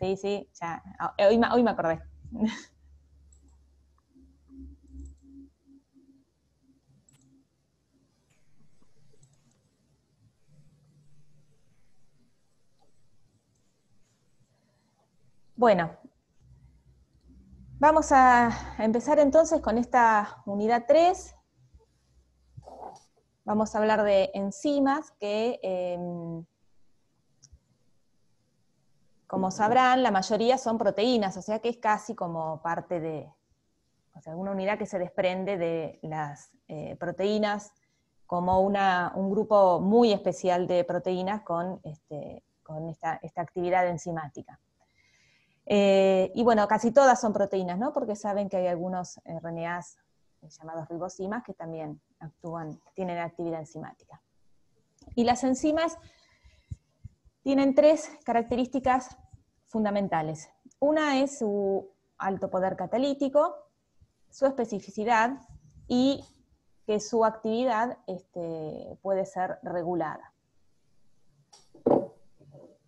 Sí, sí, ya. Ah, eh, hoy, me acordé. Bueno, vamos a empezar entonces con esta unidad 3. Vamos a hablar de enzimas que em, como sabrán, la mayoría son proteínas, o sea que es casi como parte de, o sea, una unidad que se desprende de las eh, proteínas como un grupo muy especial de proteínas con, este, esta, actividad enzimática. Eh, y bueno, casi todas son proteínas, ¿no? Porque saben que hay algunos RNAs llamados ribosimas que también actúan, tienen actividad enzimática. Y las enzimas tienen tres características fundamentales. Una es su alto poder catalítico, su especificidad y que su actividad este, puede ser regulada.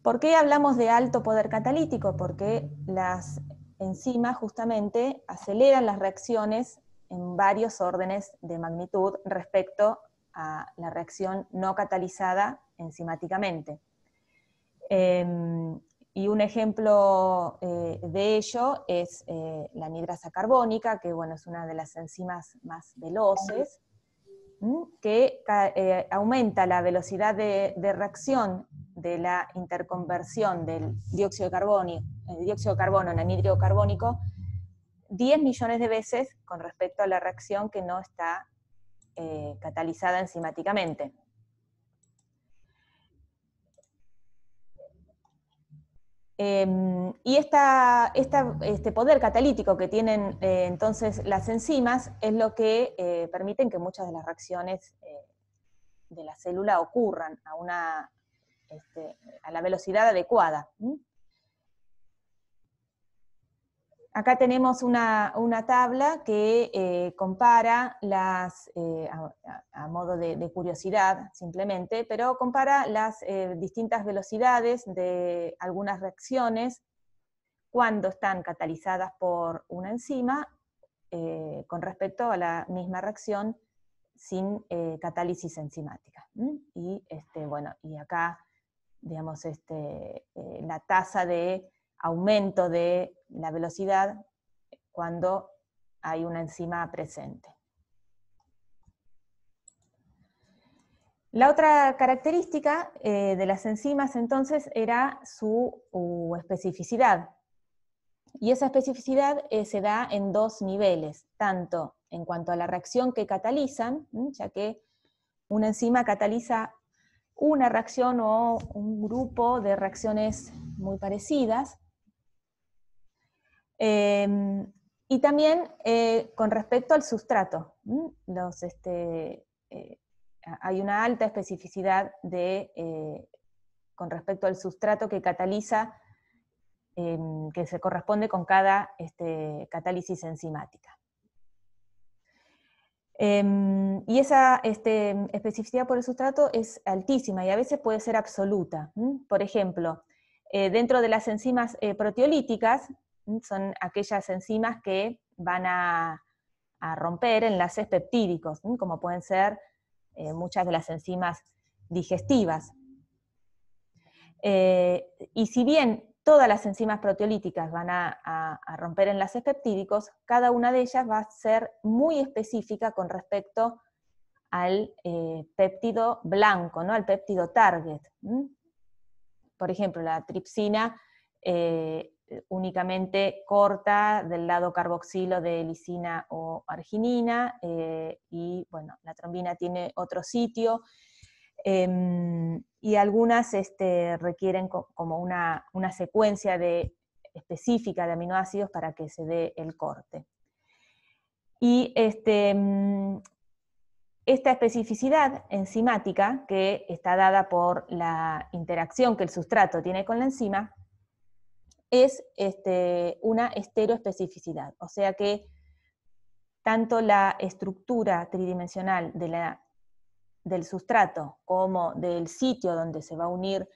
¿Por qué hablamos de alto poder catalítico? Porque las enzimas justamente aceleran las reacciones en varios órdenes de magnitud respecto a la reacción no catalizada enzimáticamente. Em, y un ejemplo eh, de ello es eh, la nidrasa carbónica, que bueno, es una de las enzimas más veloces, que eh, aumenta la velocidad de, reacción de la interconversión del dióxido de, carbono, el dióxido carbono en anhídrido carbónico 10 millones de veces con respecto a la reacción que no está catalizada enzimáticamente. Em, y esta, este poder catalítico que tienen eh, entonces las enzimas es lo que permite eh, permiten que muchas de las reacciones eh, de la célula ocurran a, una, este, a la velocidad adecuada. Acá tenemos una, tabla que eh, compara las, eh, a, modo de, curiosidad simplemente, pero compara las eh, distintas velocidades de algunas reacciones cuando están catalizadas por una enzima con respecto a la misma reacción sin catálisis enzimática. Y, este, bueno, y acá, digamos, este, la tasa de aumento de la velocidad cuando hay una enzima presente. La otra característica eh, de las enzimas entonces era su especificidad. Y esa especificidad eh, se da en dos niveles, tanto en cuanto a la reacción que catalizan, ya que una enzima cataliza una reacción o un grupo de reacciones muy parecidas, Em, y también eh, con respecto al sustrato, este, eh, hay una alta especificidad de, eh, con respecto al sustrato que cataliza, em, que se corresponde con cada este, catálisis enzimática. Em, y esa este, especificidad por el sustrato es altísima y a veces puede ser absoluta. Por ejemplo, dentro de las enzimas proteolíticas, son aquellas enzimas que van a, romper enlaces peptídicos, como pueden ser eh, muchas de las enzimas digestivas. Eh, y si bien todas las enzimas proteolíticas van a, romper enlaces peptídicos, cada una de ellas va a ser muy específica con respecto al eh, péptido blanco, ¿no? al péptido target. Por ejemplo, la tripsina únicamente corta del lado carboxilo de lisina o arginina, eh, y bueno, la trombina tiene otro sitio, em, y algunas este, requieren como una, secuencia de, específica de aminoácidos para que se dé el corte. Y este, em, esta especificidad enzimática que está dada por la interacción que el sustrato tiene con la enzima, es este, una esteroespecificidad, o sea que tanto la estructura tridimensional del sustrato como del sitio donde se va a unir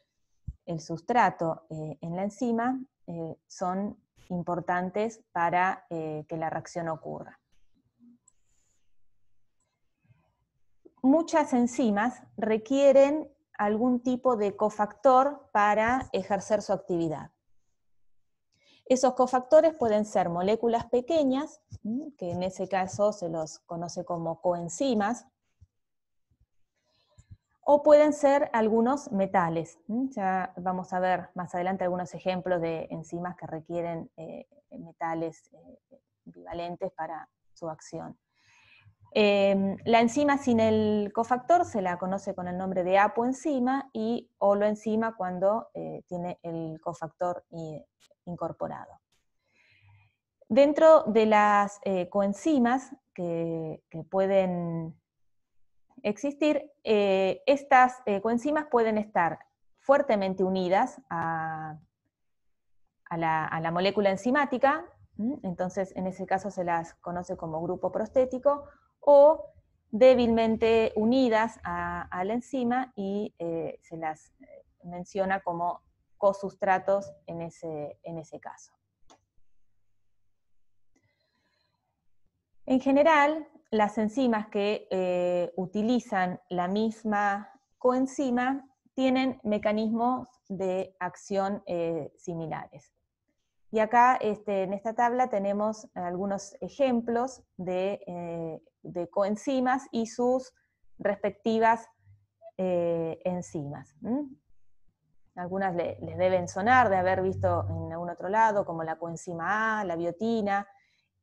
el sustrato eh, en la enzima eh, son importantes para eh, que la reacción ocurra. Muchas enzimas requieren algún tipo de cofactor para ejercer su actividad. Esos cofactores pueden ser moléculas pequeñas, que en ese caso se los conoce como coenzimas, o pueden ser algunos metales. Ya vamos a ver más adelante algunos ejemplos de enzimas que requieren eh, metales bivalentes eh, para su acción. Em, la enzima sin el cofactor se la conoce con el nombre de apoenzima y holoenzima cuando eh, tiene el cofactor y incorporado. Dentro de las eh, coenzimas que, pueden existir, eh, estas eh, coenzimas pueden estar fuertemente unidas a, la, molécula enzimática, entonces en ese caso se las conoce como grupo prostético, o débilmente unidas a, la enzima y se las menciona como cosustratos en ese, en ese caso. En general, las enzimas que eh, utilizan la misma coenzima tienen mecanismos de acción eh, similares. Y acá este, en esta tabla tenemos algunos ejemplos de, eh, coenzimas y sus respectivas enzimas algunas les deben sonar de haber visto en algún otro lado, como la coenzima A, la biotina,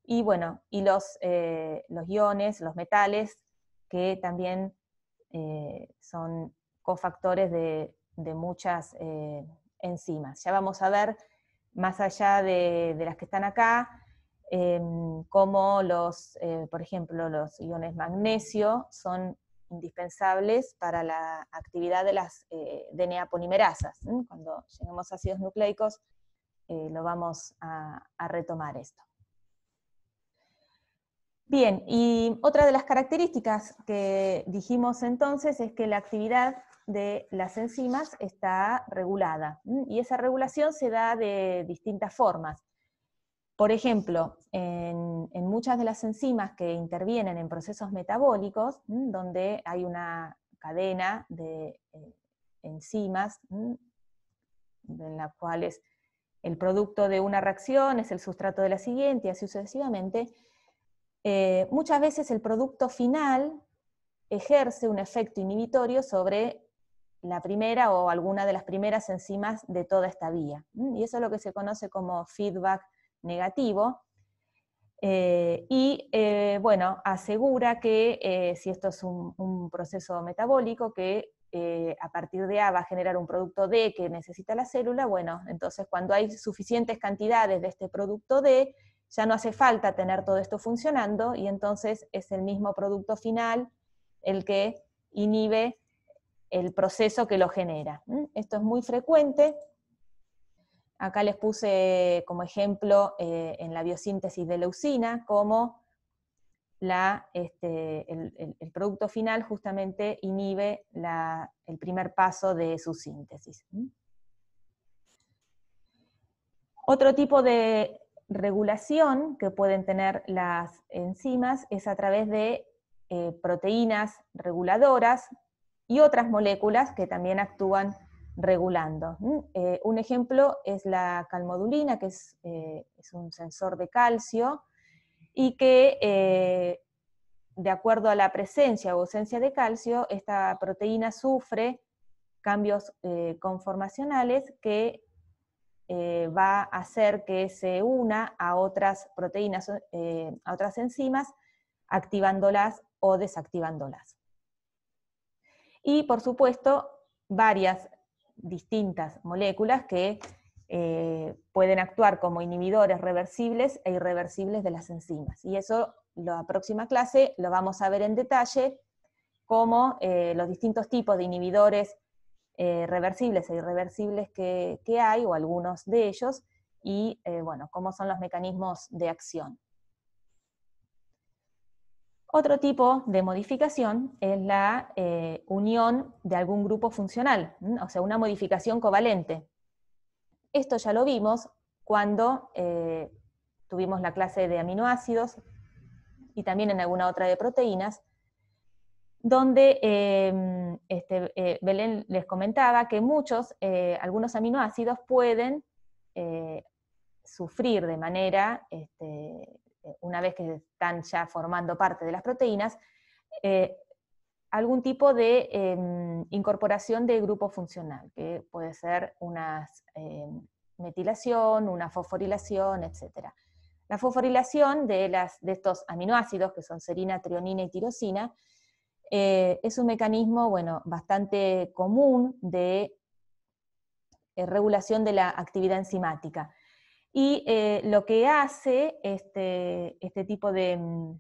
y bueno, y los, eh, los iones, los metales, que también eh, son cofactores de, de muchas eh, enzimas. Ya vamos a ver, más allá de, las que están acá, em, cómo los, por ejemplo, los iones magnesio son indispensables para la actividad de las eh, DNA polimerasas. Cuando lleguemos a ácidos nucleicos eh, lo vamos a, a retomar esto. Bien, y otra de las características que dijimos entonces es que la actividad de las enzimas está regulada y esa regulación se da de distintas formas. Por ejemplo, en, muchas de las enzimas que intervienen en procesos metabólicos, donde hay una cadena de eh, enzimas en las cuales el producto de una reacción es el sustrato de la siguiente y así sucesivamente, eh, muchas veces el producto final ejerce un efecto inhibitorio sobre la primera o alguna de las primeras enzimas de toda esta vía. Y eso es lo que se conoce como feedback negativo. Eh, y eh, bueno, asegura que eh, si esto es un, un proceso metabólico, que a partir de A va a generar un producto D que necesita la célula, bueno, entonces cuando hay suficientes cantidades de este producto D, ya no hace falta tener todo esto funcionando y entonces es el mismo producto final el que inhibe el proceso que lo genera. Esto es muy frecuente Acá les puse como ejemplo eh, en la biosíntesis de leucina, cómo la, este, el, producto final justamente inhibe el primer paso de su síntesis. Otro tipo de regulación que pueden tener las enzimas es a través de eh, proteínas reguladoras y otras moléculas que también actúan regulando. Eh, un ejemplo es la calmodulina, que es, eh, un sensor de calcio y que eh, de acuerdo a la presencia o ausencia de calcio, esta proteína sufre cambios conformacionales que va a hacer que se una a otras proteínas, a otras enzimas, activándolas o desactivándolas. Y por supuesto, varias distintas moléculas que eh, pueden actuar como inhibidores reversibles e irreversibles de las enzimas. Y eso, la próxima clase, lo vamos a ver en detalle, cómo eh, los distintos tipos de inhibidores eh, reversibles e irreversibles que, que, hay, o algunos de ellos, y bueno, cómo son los mecanismos de acción. Otro tipo de modificación es la eh, unión de algún grupo funcional, o sea, una modificación covalente. Esto ya lo vimos cuando eh, tuvimos la clase de aminoácidos y también en alguna otra de proteínas, donde eh, este, Belén les comentaba que muchos, algunos aminoácidos pueden sufrir de manera este, una vez que están ya formando parte de las proteínas, eh, algún tipo de em, incorporación de grupo funcional, que puede ser una em, metilación, una fosforilación, etc. La fosforilación de, las, estos aminoácidos, que son serina, trionina y tirosina, eh, es un mecanismo bastante común de eh, regulación de la actividad enzimática. Y eh, lo que hace este, este tipo mm,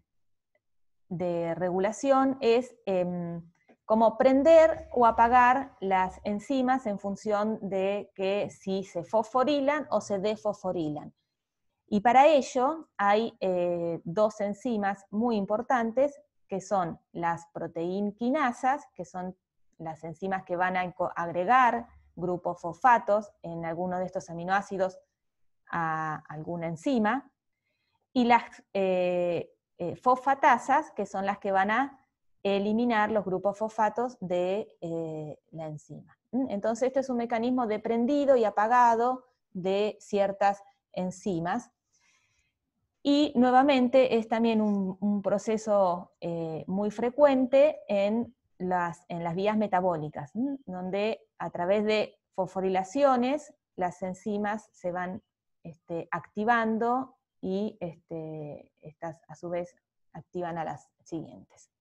de, regulación es cómo em, como prender o apagar las enzimas en función de que si se fosforilan o se desfosforilan. Y para ello hay eh, dos enzimas muy importantes que son las proteínquinasas, que son las enzimas que van a agregar grupos fosfatos en alguno de estos aminoácidos a alguna enzima, y las eh, eh, fosfatasas, que son las que van a eliminar los grupos fosfatos de eh, la enzima. Entonces, este es un mecanismo de prendido y apagado de ciertas enzimas. Y nuevamente es también un, proceso muy frecuente en las, en las vías metabólicas, donde a través de fosforilaciones las enzimas se van este, activando y este, estas a su vez activan a las siguientes.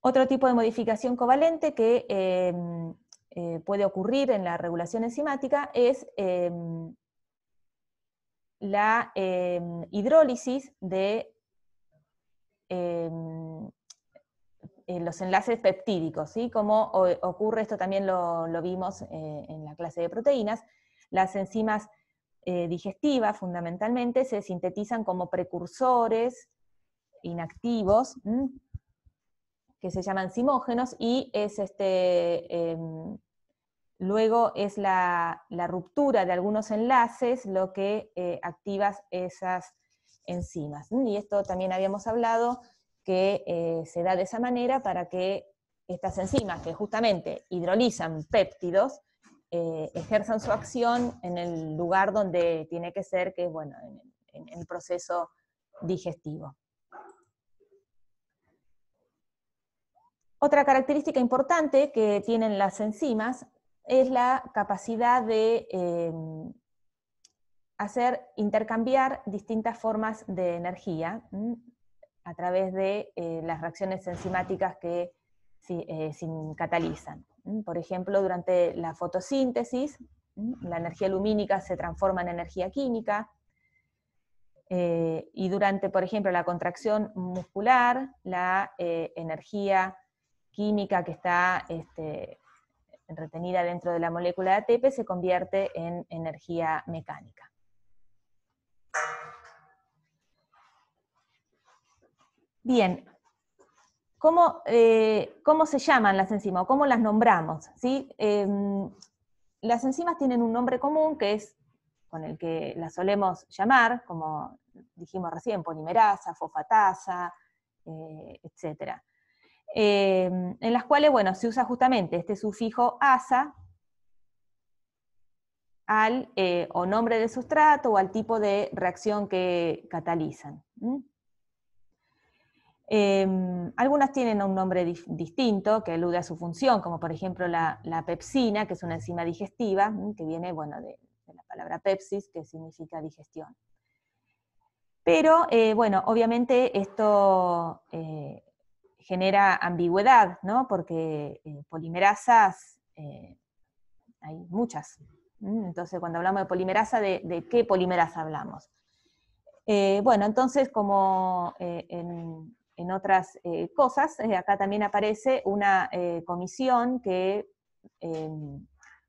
Otro tipo de modificación covalente que em, eh, puede ocurrir en la regulación enzimática es em, la em, hidrólisis de eh, los enlaces peptídicos, ¿sí? Como ocurre, esto también lo, vimos eh, en la clase de proteínas, las enzimas eh, digestivas fundamentalmente se sintetizan como precursores inactivos, que se llaman simógenos, y es este, em, luego es la, la, ruptura de algunos enlaces lo que activa esas enzimas. Y esto también habíamos hablado que eh, se da de esa manera para que estas enzimas que justamente hidrolizan péptidos eh, ejerzan su acción en el lugar donde tiene que ser, que es bueno, en, el proceso digestivo. Otra característica importante que tienen las enzimas es la capacidad de eh, hacer intercambiar distintas formas de energía a través de eh, las reacciones enzimáticas que se eh, catalizan. Por ejemplo, durante la fotosíntesis, la energía lumínica se transforma en energía química, eh, y durante, por ejemplo, la contracción muscular, la energía química que está este, retenida dentro de la molécula de ATP se convierte en energía mecánica. Bien, eh, ¿cómo, se llaman las enzimas o cómo las nombramos? ¿sí? Em, las enzimas tienen un nombre común que es con el que las solemos llamar, como dijimos recién, polimerasa, fosfatasa, eh, etc. Em, en las cuales, bueno, se usa justamente este sufijo asa al eh, o nombre de sustrato o al tipo de reacción que catalizan. Em, algunas tienen un nombre distinto que alude a su función, como por ejemplo la, pepsina, que es una enzima digestiva, que viene bueno, de, la palabra pepsis, que significa digestión. Pero, eh, bueno, obviamente esto eh, genera ambigüedad, ¿no? Porque eh, polimerasas hay muchas. Entonces, cuando hablamos de polimerasa, ¿de, de qué polimerasa hablamos? bueno, entonces, como en, en otras eh, cosas. Eh, acá también aparece una eh, comisión que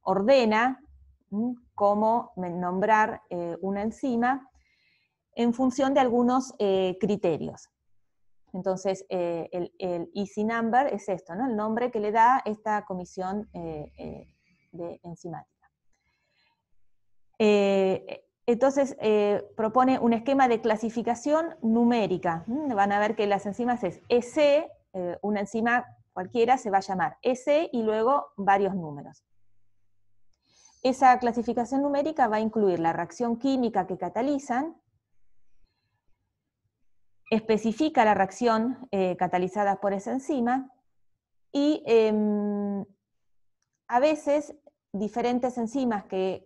ordena cómo nombrar una enzima en función de algunos criterios. Entonces, el, el, easy number es esto, El nombre que le da esta comisión de enzimática. Entonces, eh, propone un esquema de clasificación numérica. Mm, van a ver que las enzimas es EC, eh, una enzima cualquiera se va a llamar EC y luego varios números. Esa clasificación numérica va a incluir la reacción química que catalizan, especifica la reacción eh, catalizada por esa enzima y em, a veces diferentes enzimas que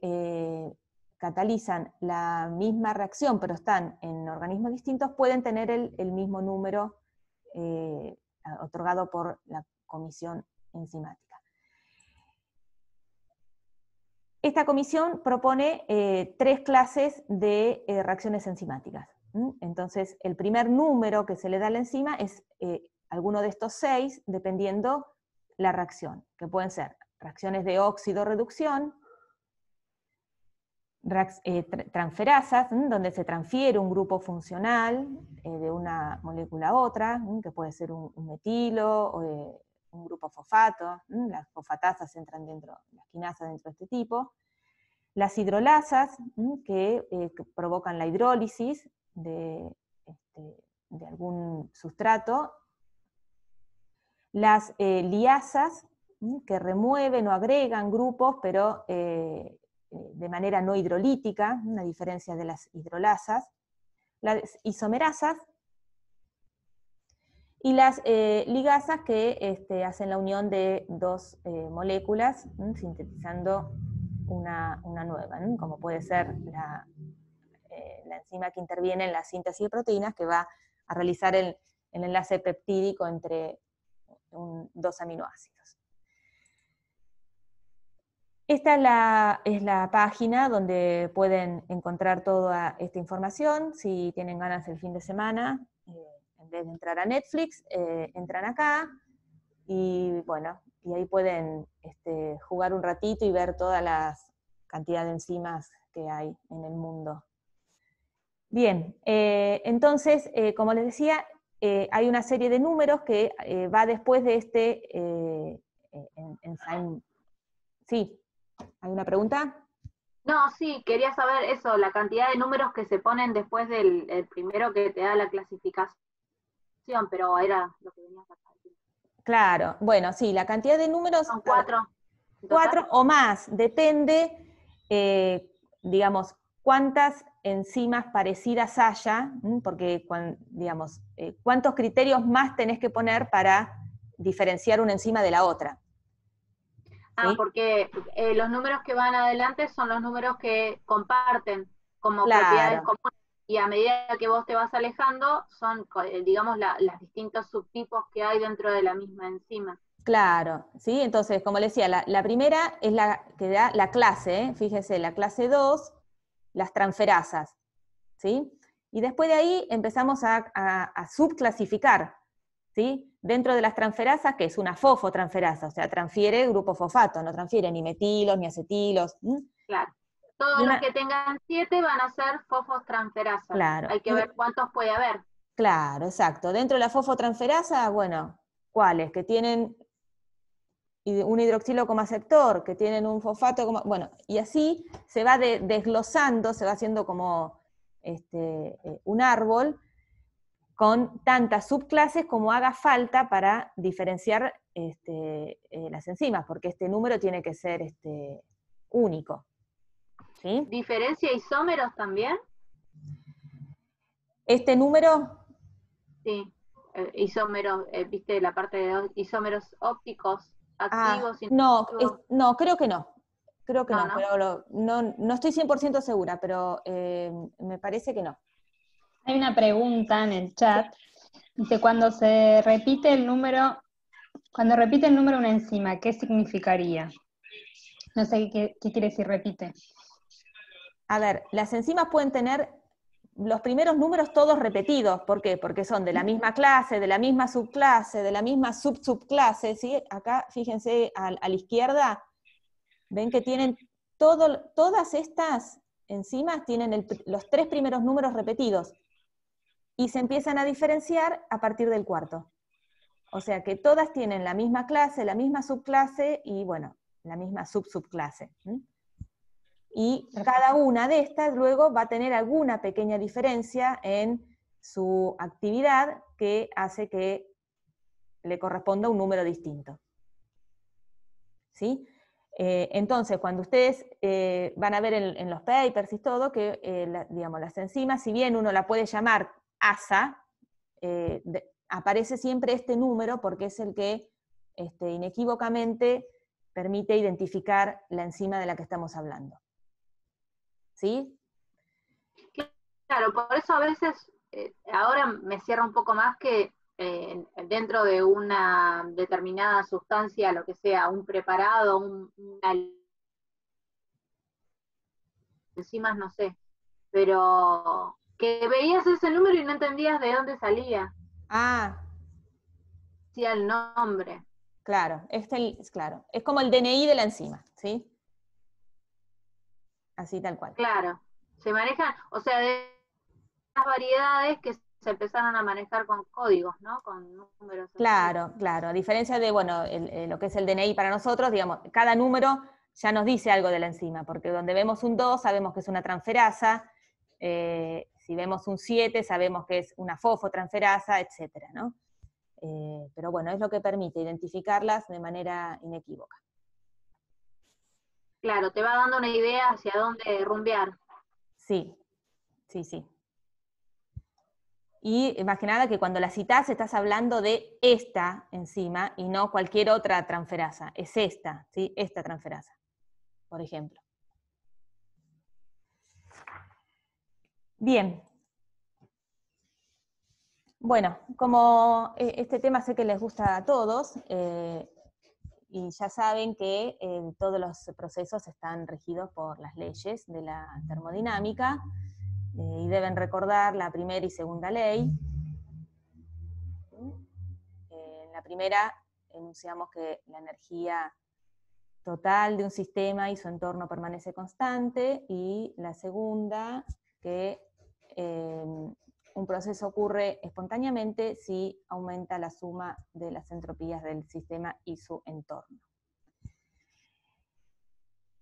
catalizan la misma reacción, pero están en organismos distintos, pueden tener el, mismo número eh, otorgado por la comisión enzimática. Esta comisión propone eh, tres clases de eh, reacciones enzimáticas. Entonces, el primer número que se le da a la enzima es alguno de estos seis, dependiendo la reacción, que pueden ser reacciones de óxido-reducción, eh, transferasas, donde se transfiere un grupo funcional eh, de una molécula a otra, que puede ser un, metilo o eh, un grupo fosfato, las fosfatasas entran dentro, las quinasas dentro de este tipo. Las hidrolasas, que, provocan la hidrólisis de, este, de algún sustrato. Las liasas, que remueven o agregan grupos, pero eh, de manera no hidrolítica, una diferencia de las hidrolasas, las isomerasas y las eh, ligasas que este, hacen la unión de dos eh, moléculas, sintetizando una, nueva, como puede ser la, la, enzima que interviene en la síntesis de proteínas que va a realizar el, enlace peptídico entre dos aminoácidos. Esta es la, es la, página donde pueden encontrar toda esta información. Si tienen ganas el fin de semana, eh, en vez de entrar a Netflix, eh, entran acá y bueno, y ahí pueden este, jugar un ratito y ver toda la cantidad de enzimas que hay en el mundo. Bien, eh, entonces, como les decía, hay una serie de números que va después de este enzyme sí, ¿Hay una pregunta? No, sí, quería saber eso, la cantidad de números que se ponen después del primero que te da la clasificación, pero era lo que venías acá. Claro, bueno, sí, la cantidad de números... Son cuatro. Cuatro o más, depende, eh, digamos, cuántas enzimas parecidas haya, porque, digamos, eh, cuántos criterios más tenés que poner para diferenciar una enzima de la otra. Ah, porque eh, los números que van adelante son los números que comparten como propiedades comunes. Y a medida que vos te vas alejando, son, eh, digamos, los distintos subtipos que hay dentro de la misma enzima. Claro, sí, entonces, como les decía, la, primera es la que da la clase, ¿eh? fíjese, la clase 2, las transferasas, ¿sí? Y después de ahí empezamos a subclasificar, ¿sí? Dentro de las transferasas, que es una fosfotransferasa, o sea, transfiere grupo fosfato, no transfiere ni metilos, ni acetilos. Claro. Todos los que tengan siete van a ser fosfotransferasas. Claro. Hay que ver cuántos puede haber. Claro, exacto. Dentro de la fosfotransferasa, bueno, ¿cuáles? Que tienen un hidroxilo como aceptor, que tienen un fosfato como... Bueno, y así se va desglosando, se va haciendo como este, eh, un árbol, con tantas subclases como haga falta para diferenciar este, eh, las enzimas, porque este número tiene que ser este, único. ¿Diferencia isómeros también? ¿Este número? Sí, eh, isómeros, eh, viste la parte de isómeros ópticos, ah, activos no, no, creo que no. Creo que no, no, no, estoy 100% segura, pero me parece que no. Hay una pregunta en el chat. Dice, cuando se repite el número, cuando repite el número una enzima, ¿qué significaría? No sé qué, quiere decir repite. A ver, las enzimas pueden tener los primeros números todos repetidos. ¿Por qué? Porque son de la misma clase, de la misma subclase, de la misma subsubclase. ¿sí? Acá, fíjense, a, la izquierda, ven que tienen todo, todas estas enzimas tienen los tres primeros números repetidos y se empiezan a diferenciar a partir del cuarto. O sea que todas tienen la misma clase, la misma subclase y, bueno, la misma subsubclase. Y cada una de estas luego va a tener alguna pequeña diferencia en su actividad que hace que le corresponda un número distinto. ¿Sí? Eh, entonces, cuando ustedes eh, van a ver en, los papers y todo, que eh, digamos, las enzimas, si bien uno la puede llamar ASA, eh, aparece siempre este número porque es el que este, inequívocamente permite identificar la enzima de la que estamos hablando. ¿Sí? Claro, por eso a veces eh, ahora me cierro un poco más que eh, dentro de una determinada sustancia, lo que sea, un preparado, un, una enzimas, no sé, pero que veías ese número y no entendías de dónde salía. Ah. Sí, el nombre. Claro, este, claro. Es como el DNI de la enzima, ¿sí? Así tal cual. Claro. Se manejan, o sea, de las variedades que se empezaron a manejar con códigos, ¿no? Con números. Claro, claro. A diferencia de, bueno, eh, lo que es el DNI para nosotros, digamos, cada número ya nos dice algo de la enzima, porque donde vemos un 2 sabemos que es una transferasa, eh, si vemos un 7, sabemos que es una fosfotransferasa, etc. ¿no? Eh, pero bueno, es lo que permite identificarlas de manera inequívoca. Claro, te va dando una idea hacia dónde rumbear. Sí, sí, sí. Y más que nada que cuando la citás estás hablando de esta enzima y no cualquier otra transferasa, es esta, ¿sí? Esta transferasa, por ejemplo. Bien. Bueno, como eh, este tema sé que les gusta a todos, eh, y ya saben que eh, todos los procesos están regidos por las leyes de la termodinámica, y deben recordar la primera y segunda ley. En la primera enunciamos que la energía total de un sistema y su entorno permanece constante, y la segunda, que Em, un proceso ocurre espontáneamente si aumenta la suma de las entropías del sistema y su entorno.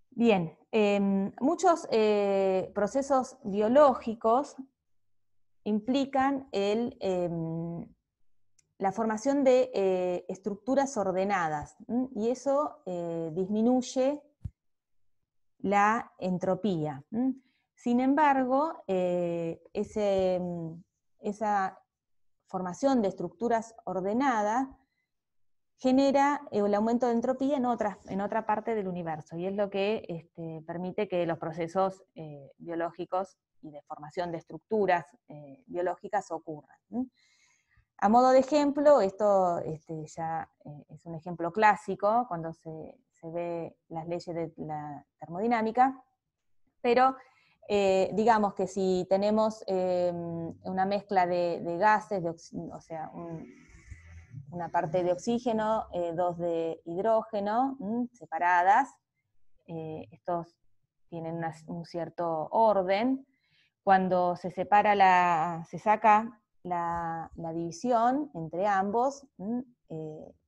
Bien, em, muchos eh, procesos biológicos implican em, la formación de eh, estructuras ordenadas y eso eh, disminuye la entropía. Sin embargo, eh, mm, esa formación de estructuras ordenadas genera eh, el aumento de entropía en otra, en otra parte del universo, y es lo que este, permite que los procesos eh, biológicos y de formación de estructuras biológicas ocurran. A modo de ejemplo, esto este, ya es un ejemplo clásico cuando se, se ve las leyes de la termodinámica, pero eh, digamos que si tenemos em, una mezcla de, gases, o sea, una parte de oxígeno, eh, dos de hidrógeno, mm, separadas, eh, estos tienen un cierto orden. Cuando se separa la, se saca la, división entre ambos, mm,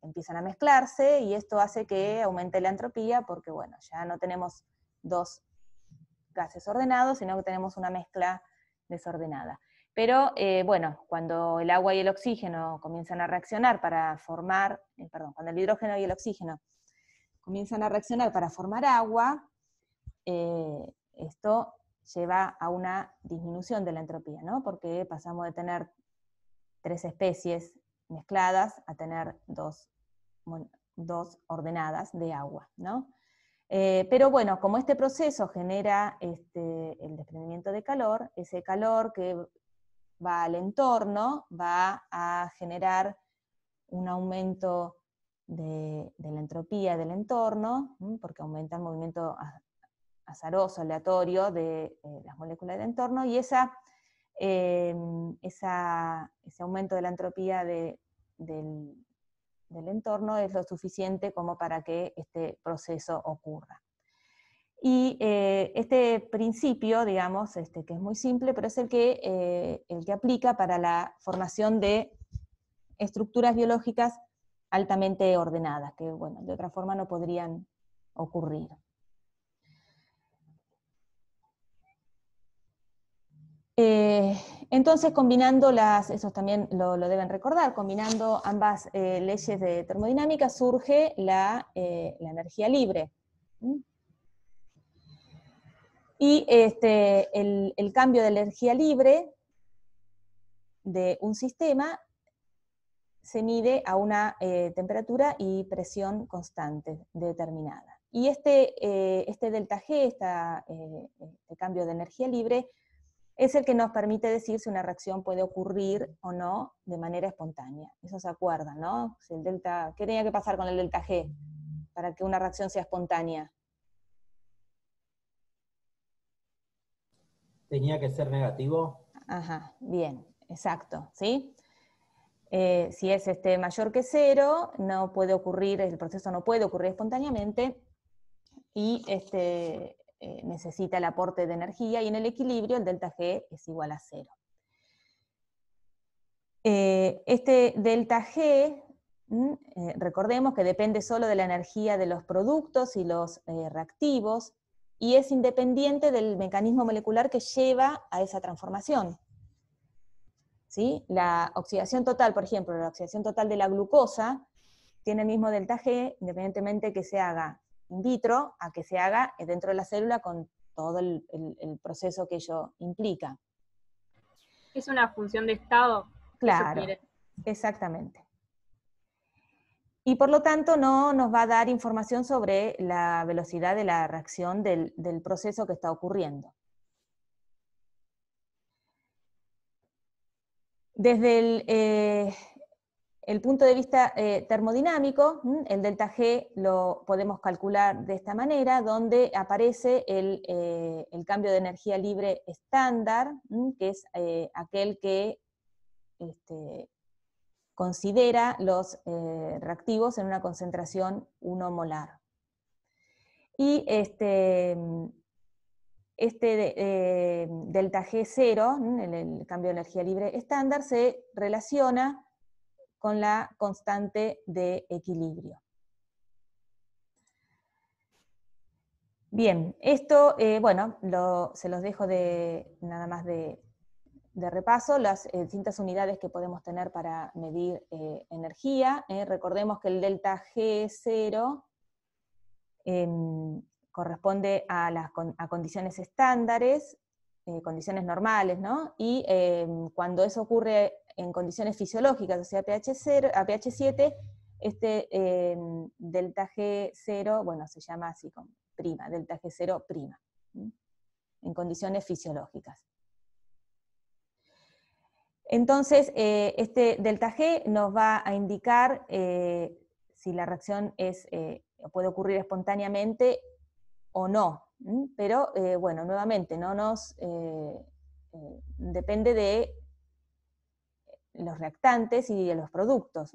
empiezan a mezclarse y esto hace que aumente la entropía porque, bueno, ya no tenemos dos gases ordenados, sino que tenemos una mezcla desordenada. Pero eh, bueno, cuando el agua y el oxígeno comienzan a reaccionar para formar, eh, perdón, cuando el hidrógeno y el oxígeno comienzan a reaccionar para formar agua, eh, esto lleva a una disminución de la entropía, ¿no? Porque pasamos de tener tres especies mezcladas a tener dos, dos ordenadas de agua, ¿no? Eh, pero bueno, como este proceso genera este, el desprendimiento de calor, ese calor que va al entorno va a generar un aumento de, la entropía del entorno, porque aumenta el movimiento azaroso, aleatorio de eh, las moléculas del entorno, y em, esa, ese aumento de la entropía de, del, del entorno es lo suficiente como para que este proceso ocurra. Y eh, este principio, digamos, este, que es muy simple, pero es el que, eh, el que aplica para la formación de estructuras biológicas altamente ordenadas, que bueno, de otra forma no podrían ocurrir. Eh, entonces, combinando las, eso también lo, deben recordar, combinando ambas eh, leyes de termodinámica surge la, eh, energía libre. Y este, el, cambio de energía libre de un sistema se mide a una temperatura y presión constante determinada. Y este, este delta G, este cambio de energía libre, es el que nos permite decir si una reacción puede ocurrir o no de manera espontánea. Eso se acuerda, ¿no? ¿Qué tenía que pasar con el delta G para que una reacción sea espontánea? Tenía que ser negativo. Ajá, bien, exacto, ¿sí? Eh, si es este mayor que cero, no puede ocurrir, el proceso no puede ocurrir espontáneamente y este, eh, necesita el aporte de energía y en el equilibrio el delta G es igual a cero. Eh, este delta G, mm, eh, recordemos que depende solo de la energía de los productos y los reactivos y es independiente del mecanismo molecular que lleva a esa transformación. ¿Sí? La oxidación total, por ejemplo, la oxidación total de la glucosa tiene el mismo delta G, independientemente que se haga in vitro a que se haga eh, dentro de la célula con todo el, proceso que ello implica. Es una función de estado. Claro, exactamente. Y por lo tanto no nos va a dar información sobre la velocidad de la reacción del, proceso que está ocurriendo. Desde el, eh, el punto de vista eh, termodinámico, el delta G lo podemos calcular de esta manera, donde aparece el, eh, cambio de energía libre estándar, que es eh, aquel que este, considera los reactivos en una concentración 1 molar. Y este, este delta G0, el, cambio de energía libre estándar, se relaciona con la constante de equilibrio. Bien, esto, eh, bueno, se los dejo de nada más de, repaso, las eh, distintas unidades que podemos tener para medir eh, energía. recordemos que el delta G0 em, corresponde a las a condiciones estándares eh, condiciones normales, ¿no? Y eh, cuando eso ocurre en condiciones fisiológicas, o sea, pH 0, a pH 7, este eh, delta G0, bueno, se llama así con prima, delta G0 prima, en condiciones fisiológicas. Entonces, este delta G nos va a indicar si la reacción es, puede ocurrir espontáneamente o no, pero eh, bueno, nuevamente, no nos eh, eh, depende de los reactantes y de los productos,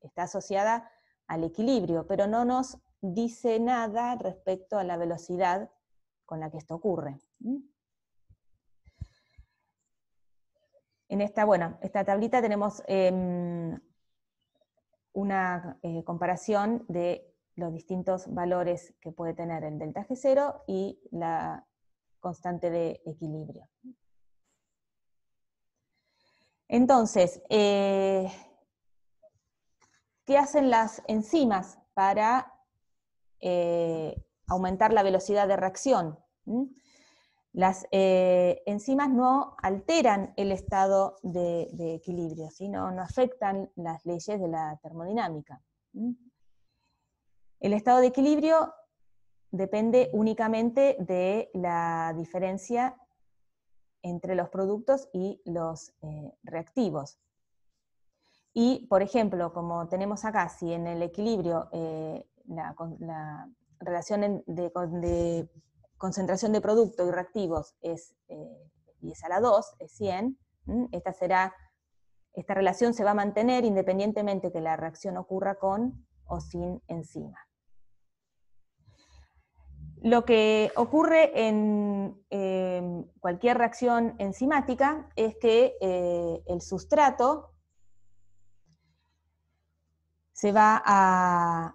está asociada al equilibrio, pero no nos dice nada respecto a la velocidad con la que esto ocurre. En esta, bueno, esta tablita tenemos em, una comparación de los distintos valores que puede tener el delta G0 y la constante de equilibrio. Entonces, eh, ¿qué hacen las enzimas para eh, aumentar la velocidad de reacción? ¿Mm? Las eh, enzimas no alteran el estado de, equilibrio, sino no, afectan las leyes de la termodinámica. ¿Mm? El estado de equilibrio depende únicamente de la diferencia entre los productos y los eh, reactivos. Y, por ejemplo, como tenemos acá, si en el equilibrio eh, la, relación de, concentración de producto y reactivos es 10 eh, a la 2, es 100, esta, esta relación se va a mantener independientemente que la reacción ocurra con o sin enzima. Lo que ocurre en cualquier reacción enzimática es que eh, el sustrato se va a,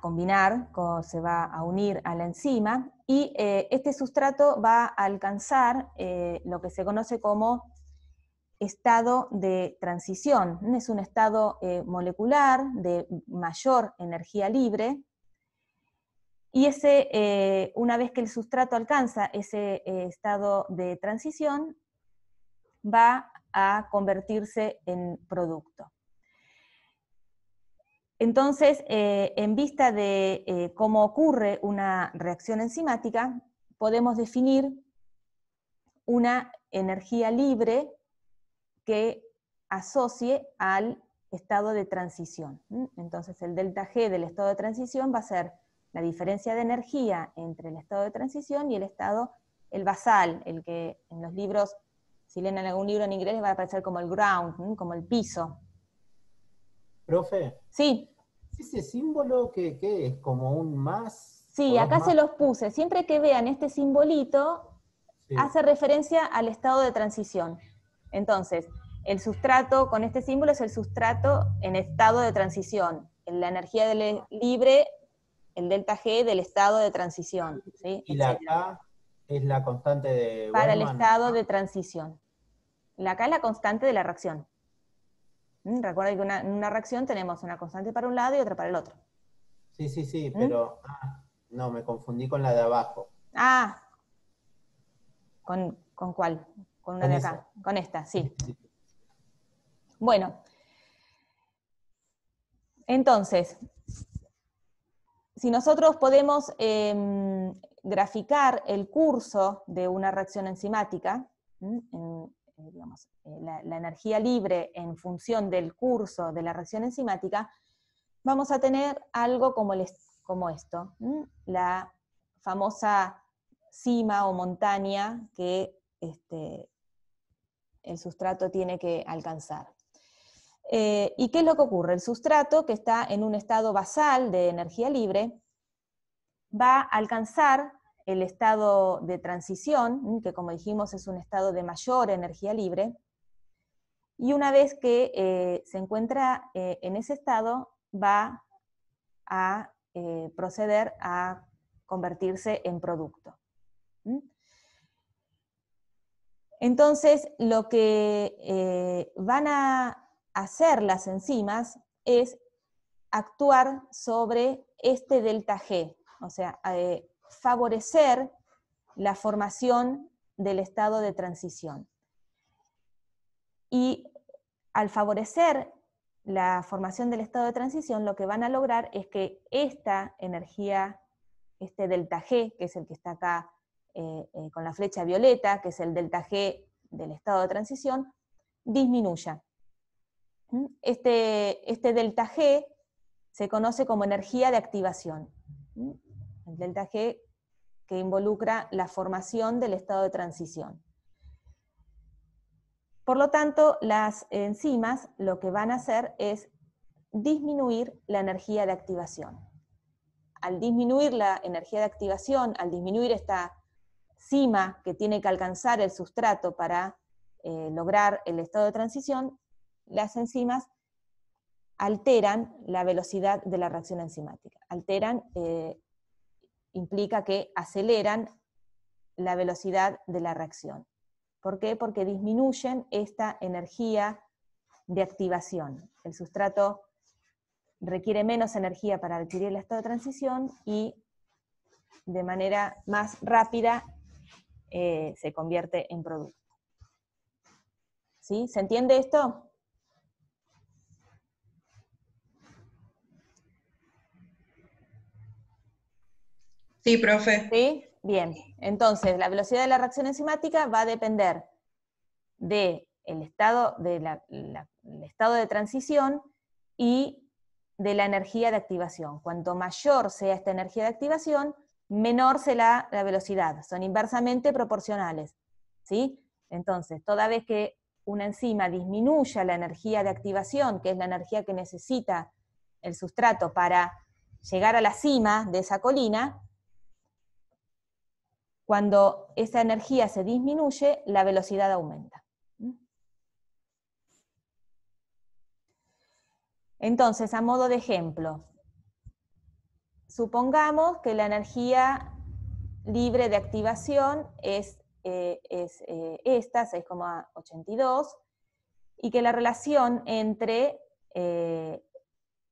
combinar, se va a unir a la enzima y eh, este sustrato va a alcanzar eh, lo que se conoce como estado de transición. Es un estado molecular de mayor energía libre y ese, eh, una vez que el sustrato alcanza ese eh, estado de transición, va a convertirse en producto. Entonces, eh, en vista de cómo ocurre una reacción enzimática, podemos definir una energía libre que asocie al estado de transición. Entonces, el delta G del estado de transición va a ser la diferencia de energía entre el estado de transición y el estado, el basal, el que en los libros, si leen algún libro en inglés, va a aparecer como el ground, como el piso. Profe. Sí. Ese símbolo que, es como un más. Sí, acá se los puse. Siempre que vean este simbolito, hace referencia al estado de transición. Entonces, el sustrato con este símbolo es el sustrato en estado de transición. La energía e-, libre el delta G del estado de transición. ¿Y la K es la constante de... Para el estado de ah. transición. La K es la constante de la reacción. Mm, recuerda que en una reacción tenemos una constante para un lado y otra para el otro. Sí, sí, sí, ¿Mm? pero... Ah, no, me confundí con la de abajo. Ah. ¿Con, cuál? Con una de acá. Con esta, sí. Bueno. Entonces, si nosotros podemos em, graficar el curso de una reacción enzimática, eh, eh, la, energía libre en función del curso de la reacción enzimática, vamos a tener algo como, esto, la famosa cima o montaña que este, el sustrato tiene que alcanzar. Eh, ¿Y qué es lo que ocurre? El sustrato, que está en un estado basal de energía libre, va a alcanzar el estado de transición, que como dijimos es un estado de mayor energía libre, y una vez que eh, se encuentra eh, en ese estado, va a proceder a convertirse en producto. Entonces, lo que van a hacer las enzimas es actuar sobre este delta G, o sea, eh, favorecer la formación del estado de transición. Y al favorecer la formación del estado de transición, lo que van a lograr es que esta energía, este delta G, que es el que está acá eh, eh, con la flecha violeta, que es el delta G del estado de transición, disminuya. Este, este, delta G se conoce como energía de activación. El delta G que involucra la formación del estado de transición. Por lo tanto, las enzimas lo que van a hacer es disminuir la energía de activación. Al disminuir la energía de activación, al disminuir esta cima que tiene que alcanzar el sustrato para eh, lograr el estado de transición, las enzimas alteran la velocidad de la reacción enzimática. Alteran eh, implica que aceleran la velocidad de la reacción. ¿Por qué? Porque disminuyen esta energía de activación. El sustrato requiere menos energía para adquirir el estado de transición y de manera más rápida eh, se convierte en producto. ¿Sí? ¿Se entiende esto? Sí, profe. ¿Sí? Bien. Entonces, la velocidad de la reacción enzimática va a depender del estado, de estado de transición y de la energía de activación. Cuanto mayor sea esta energía de activación, menor será la velocidad. Son inversamente proporcionales. ¿sí? Entonces, toda vez que una enzima disminuya la energía de activación, que es la energía que necesita el sustrato para llegar a la cima de esa colina, cuando esa energía se disminuye, la velocidad aumenta. ¿Mm? Entonces, a modo de ejemplo, supongamos que la energía libre de activación es, eh, eh, esta, 6,82, y que la relación entre eh,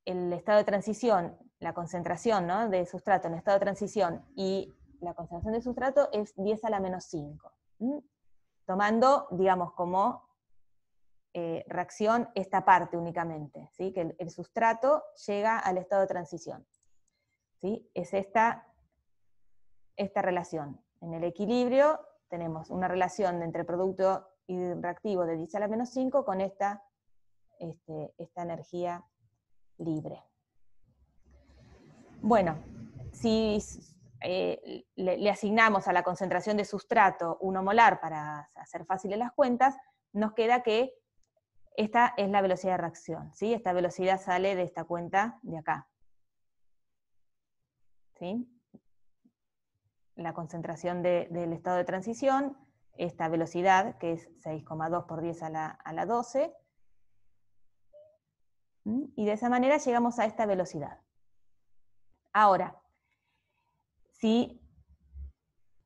el estado de transición, la concentración de sustrato en estado de transición y la concentración de sustrato es 10 a la menos 5. Tomando, digamos, como eh, reacción esta parte únicamente, ¿sí? que el, sustrato llega al estado de transición. ¿sí? Es esta, esta relación. En el equilibrio tenemos una relación entre producto y reactivo de 10 a la menos 5 con esta, este, esta energía libre. Bueno, si eh, le, asignamos a la concentración de sustrato 1 molar para hacer fáciles las cuentas, nos queda que esta es la velocidad de reacción, ¿sí? Esta velocidad sale de esta cuenta de acá. ¿Sí? La concentración del estado de transición, esta velocidad, que es 6,2 por 10 a la, a la 12, y de esa manera llegamos a esta velocidad. Ahora, si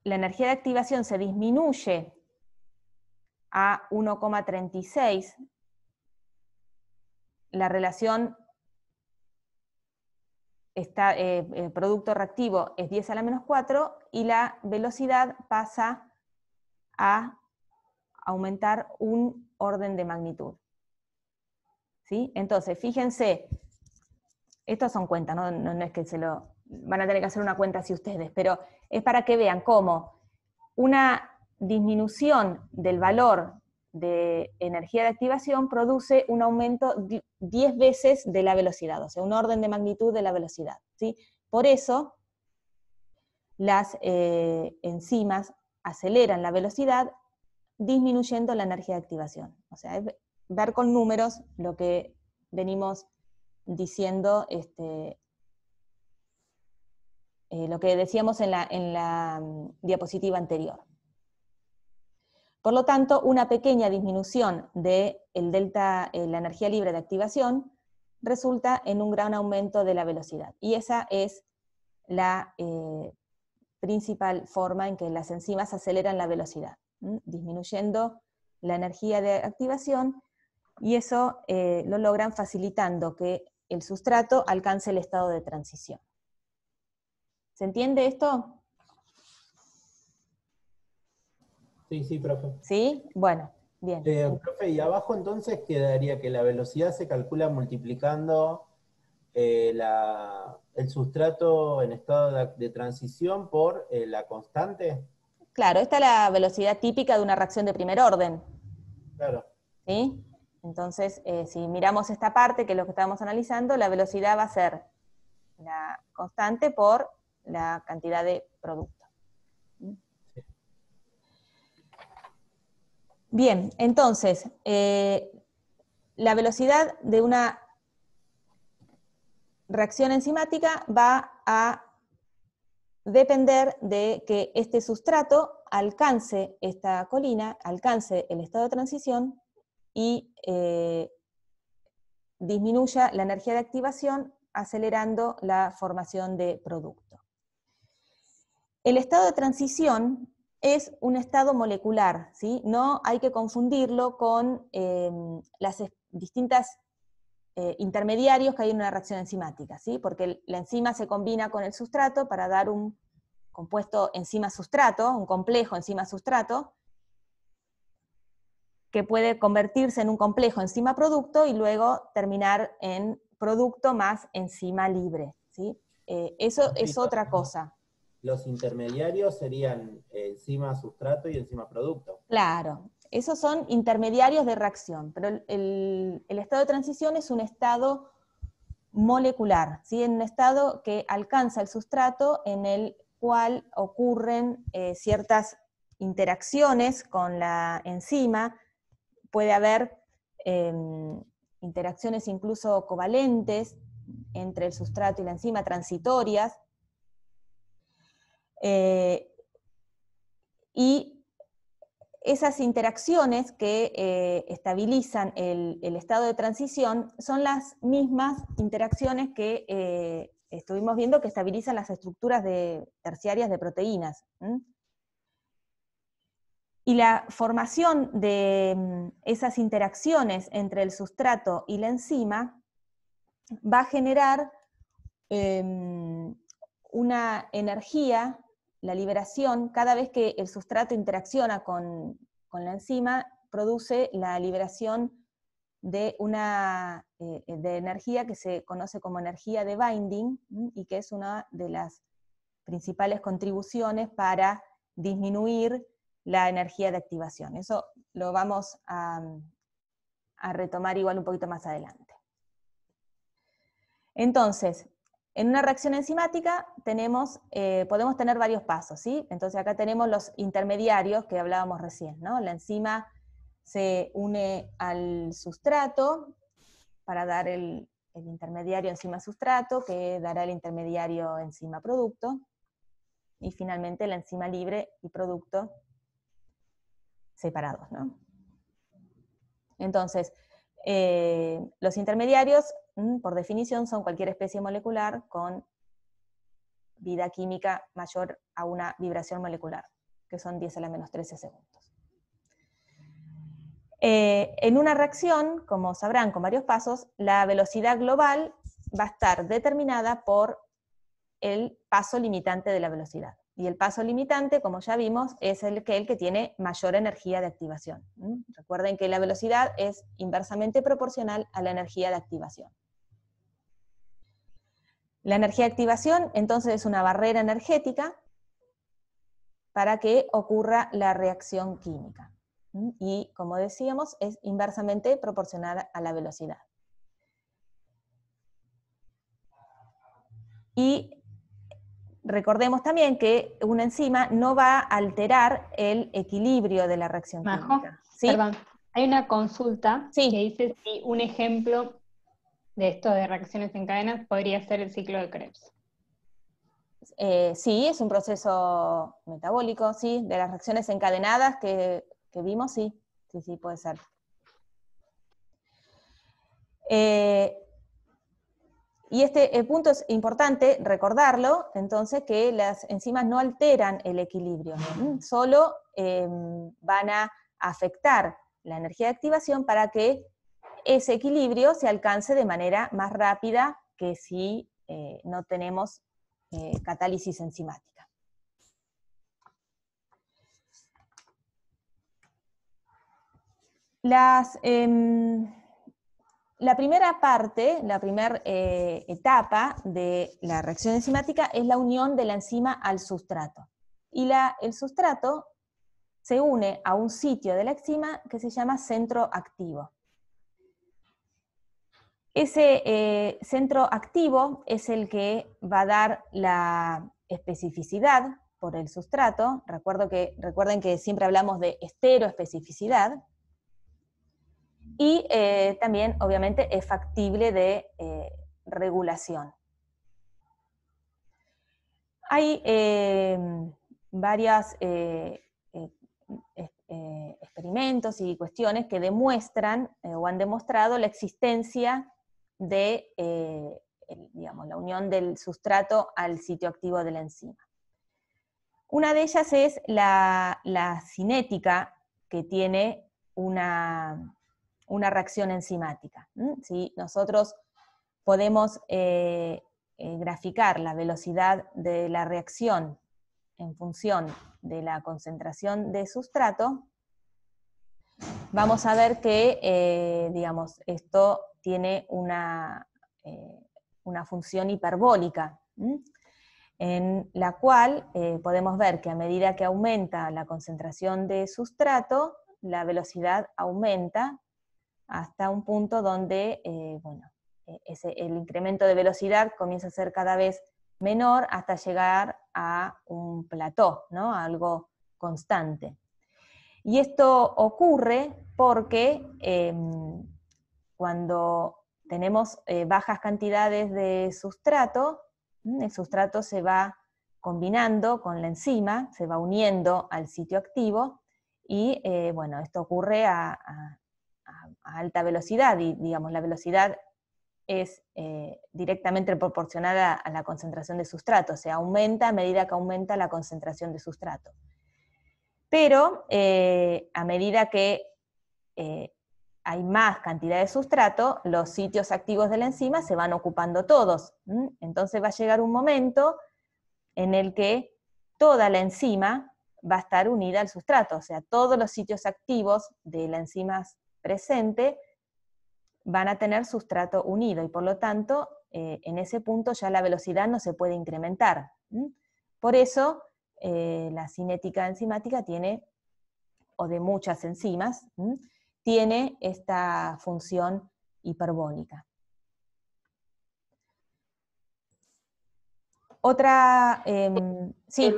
la energía de activación se disminuye a 1,36, la relación está, eh, el producto reactivo es 10 a la menos 4 y la velocidad pasa a aumentar un orden de magnitud. ¿Sí? Entonces, fíjense, estos son cuentas, no es que se lo van a tener que hacer una cuenta si ustedes, pero es para que vean cómo una disminución del valor de energía de activación produce un aumento 10 veces de la velocidad, o sea, un orden de magnitud de la velocidad. ¿sí? Por eso, las eh, enzimas aceleran la velocidad disminuyendo la energía de activación. O sea, es ver con números lo que venimos diciendo este, eh, lo que decíamos en la, mm, diapositiva anterior. Por lo tanto, una pequeña disminución de de delta, eh, la energía libre de activación, resulta en un gran aumento de la velocidad. Y esa es la eh, principal forma en que las enzimas aceleran la velocidad, disminuyendo la energía de activación y eso lo logran facilitando que el sustrato alcance el estado de transición. ¿Se entiende esto? Sí, sí, profe. ¿Sí? Bueno, bien. Eh, profe, y abajo entonces quedaría que la velocidad se calcula multiplicando eh, el sustrato en estado de, transición por eh, la constante. Claro, esta es la velocidad típica de una reacción de primer orden. Claro. ¿Sí? Entonces, si miramos esta parte, que es lo que estábamos analizando, la velocidad va a ser la constante por la cantidad de producto. ¿Mm? Bien, entonces, eh, la velocidad de una reacción enzimática va a depender de que este sustrato alcance esta colina, alcance el estado de transición y eh, disminuya la energía de activación acelerando la formación de producto. El estado de transición es un estado molecular, ¿sí? No hay que confundirlo con los em, las distintas eh, intermediarios que hay en una reacción enzimática, ¿sí? Porque la enzima se combina con el sustrato para dar un compuesto enzima-sustrato, un complejo enzima-sustrato, que puede convertirse en un complejo enzima-producto y luego terminar en producto más enzima libre, ¿sí? Eh, eso es otra cosa los intermediarios serían enzima sustrato y enzima producto. Claro, esos son intermediarios de reacción, pero el, estado de transición es un estado molecular, en un estado que alcanza el sustrato en el cual ocurren eh, ciertas interacciones con la enzima, puede haber em, interacciones incluso covalentes entre el sustrato y la enzima, transitorias, eh, y esas interacciones que eh, estabilizan el, estado de transición son las mismas interacciones que eh, estuvimos viendo que estabilizan las estructuras de, terciarias de proteínas. Y la formación de mm, esas interacciones entre el sustrato y la enzima va a generar em, una energía la liberación, cada vez que el sustrato interacciona con, la enzima, produce la liberación de una eh, de energía que se conoce como energía de binding y que es una de las principales contribuciones para disminuir la energía de activación. Eso lo vamos a, a retomar igual un poquito más adelante. Entonces, en una reacción enzimática tenemos, eh, podemos tener varios pasos, ¿sí? Entonces acá tenemos los intermediarios que hablábamos recién, ¿no? La enzima se une al sustrato para dar el, intermediario enzima-sustrato, que dará el intermediario enzima-producto, y finalmente la enzima libre y producto separados, ¿no? Entonces, eh, los intermediarios Mm, por definición, son cualquier especie molecular con vida química mayor a una vibración molecular, que son 10 a la menos 13 segundos. Eh, en una reacción, como sabrán con varios pasos, la velocidad global va a estar determinada por el paso limitante de la velocidad. Y el paso limitante, como ya vimos, es el que, el que tiene mayor energía de activación. Mm, recuerden que la velocidad es inversamente proporcional a la energía de activación. La energía de activación entonces es una barrera energética para que ocurra la reacción química. Y como decíamos, es inversamente proporcional a la velocidad. Y recordemos también que una enzima no va a alterar el equilibrio de la reacción química. ¿Sí? hay una consulta que dice si un ejemplo de esto de reacciones en cadenas podría ser el ciclo de Krebs. Eh, sí, es un proceso metabólico, sí, de las reacciones encadenadas que, vimos, sí, sí, sí, puede ser. Eh, y este punto es importante recordarlo, entonces, que las enzimas no alteran el equilibrio, solo eh, van a afectar la energía de activación para que ese equilibrio se alcance de manera más rápida que si eh, no tenemos eh, catálisis enzimática. Em, la primera parte, la primera eh, etapa de la reacción enzimática es la unión de la enzima al sustrato. Y el sustrato se une a un sitio de la enzima que se llama centro activo. Ese eh, centro activo es el que va a dar la especificidad por el sustrato. Recuerdo que, recuerden que siempre hablamos de esteroespecificidad. Y eh, también, obviamente, es factible de eh, regulación. Hay varias experimentos y cuestiones que demuestran o han demostrado la existencia de eh, digamos, la unión del sustrato al sitio activo de la enzima. Una de ellas es la, cinética que tiene una, una reacción enzimática. Si nosotros podemos eh, eh, graficar la velocidad de la reacción en función de la concentración de sustrato, vamos a ver que, digamos, esto tiene una, eh, una función hiperbólica, en la cual eh, podemos ver que a medida que aumenta la concentración de sustrato, la velocidad aumenta hasta un punto donde eh, bueno, e-, el incremento de velocidad comienza a ser cada vez menor hasta llegar a un plató, ¿no? algo constante. Y esto ocurre porque em, cuando tenemos eh, bajas cantidades de sustrato, el sustrato se va combinando con la enzima, se va uniendo al sitio activo y eh, bueno, esto ocurre a, alta velocidad y digamos la velocidad es eh, directamente proporcionada a, la concentración de sustrato, se aumenta a medida que aumenta la concentración de sustrato. Pero a medida que hay más cantidad de sustrato, los sitios activos de la enzima se van ocupando todos. Entonces va a llegar un momento en el que toda la enzima va a estar unida al sustrato, o sea, todos los sitios activos de la enzima presente van a tener sustrato unido y por lo tanto eh, en ese punto ya la velocidad no se puede incrementar. Por eso eh, la cinética enzimática tiene, o de muchas enzimas, tiene esta función hiperbónica. Otra, em, sí.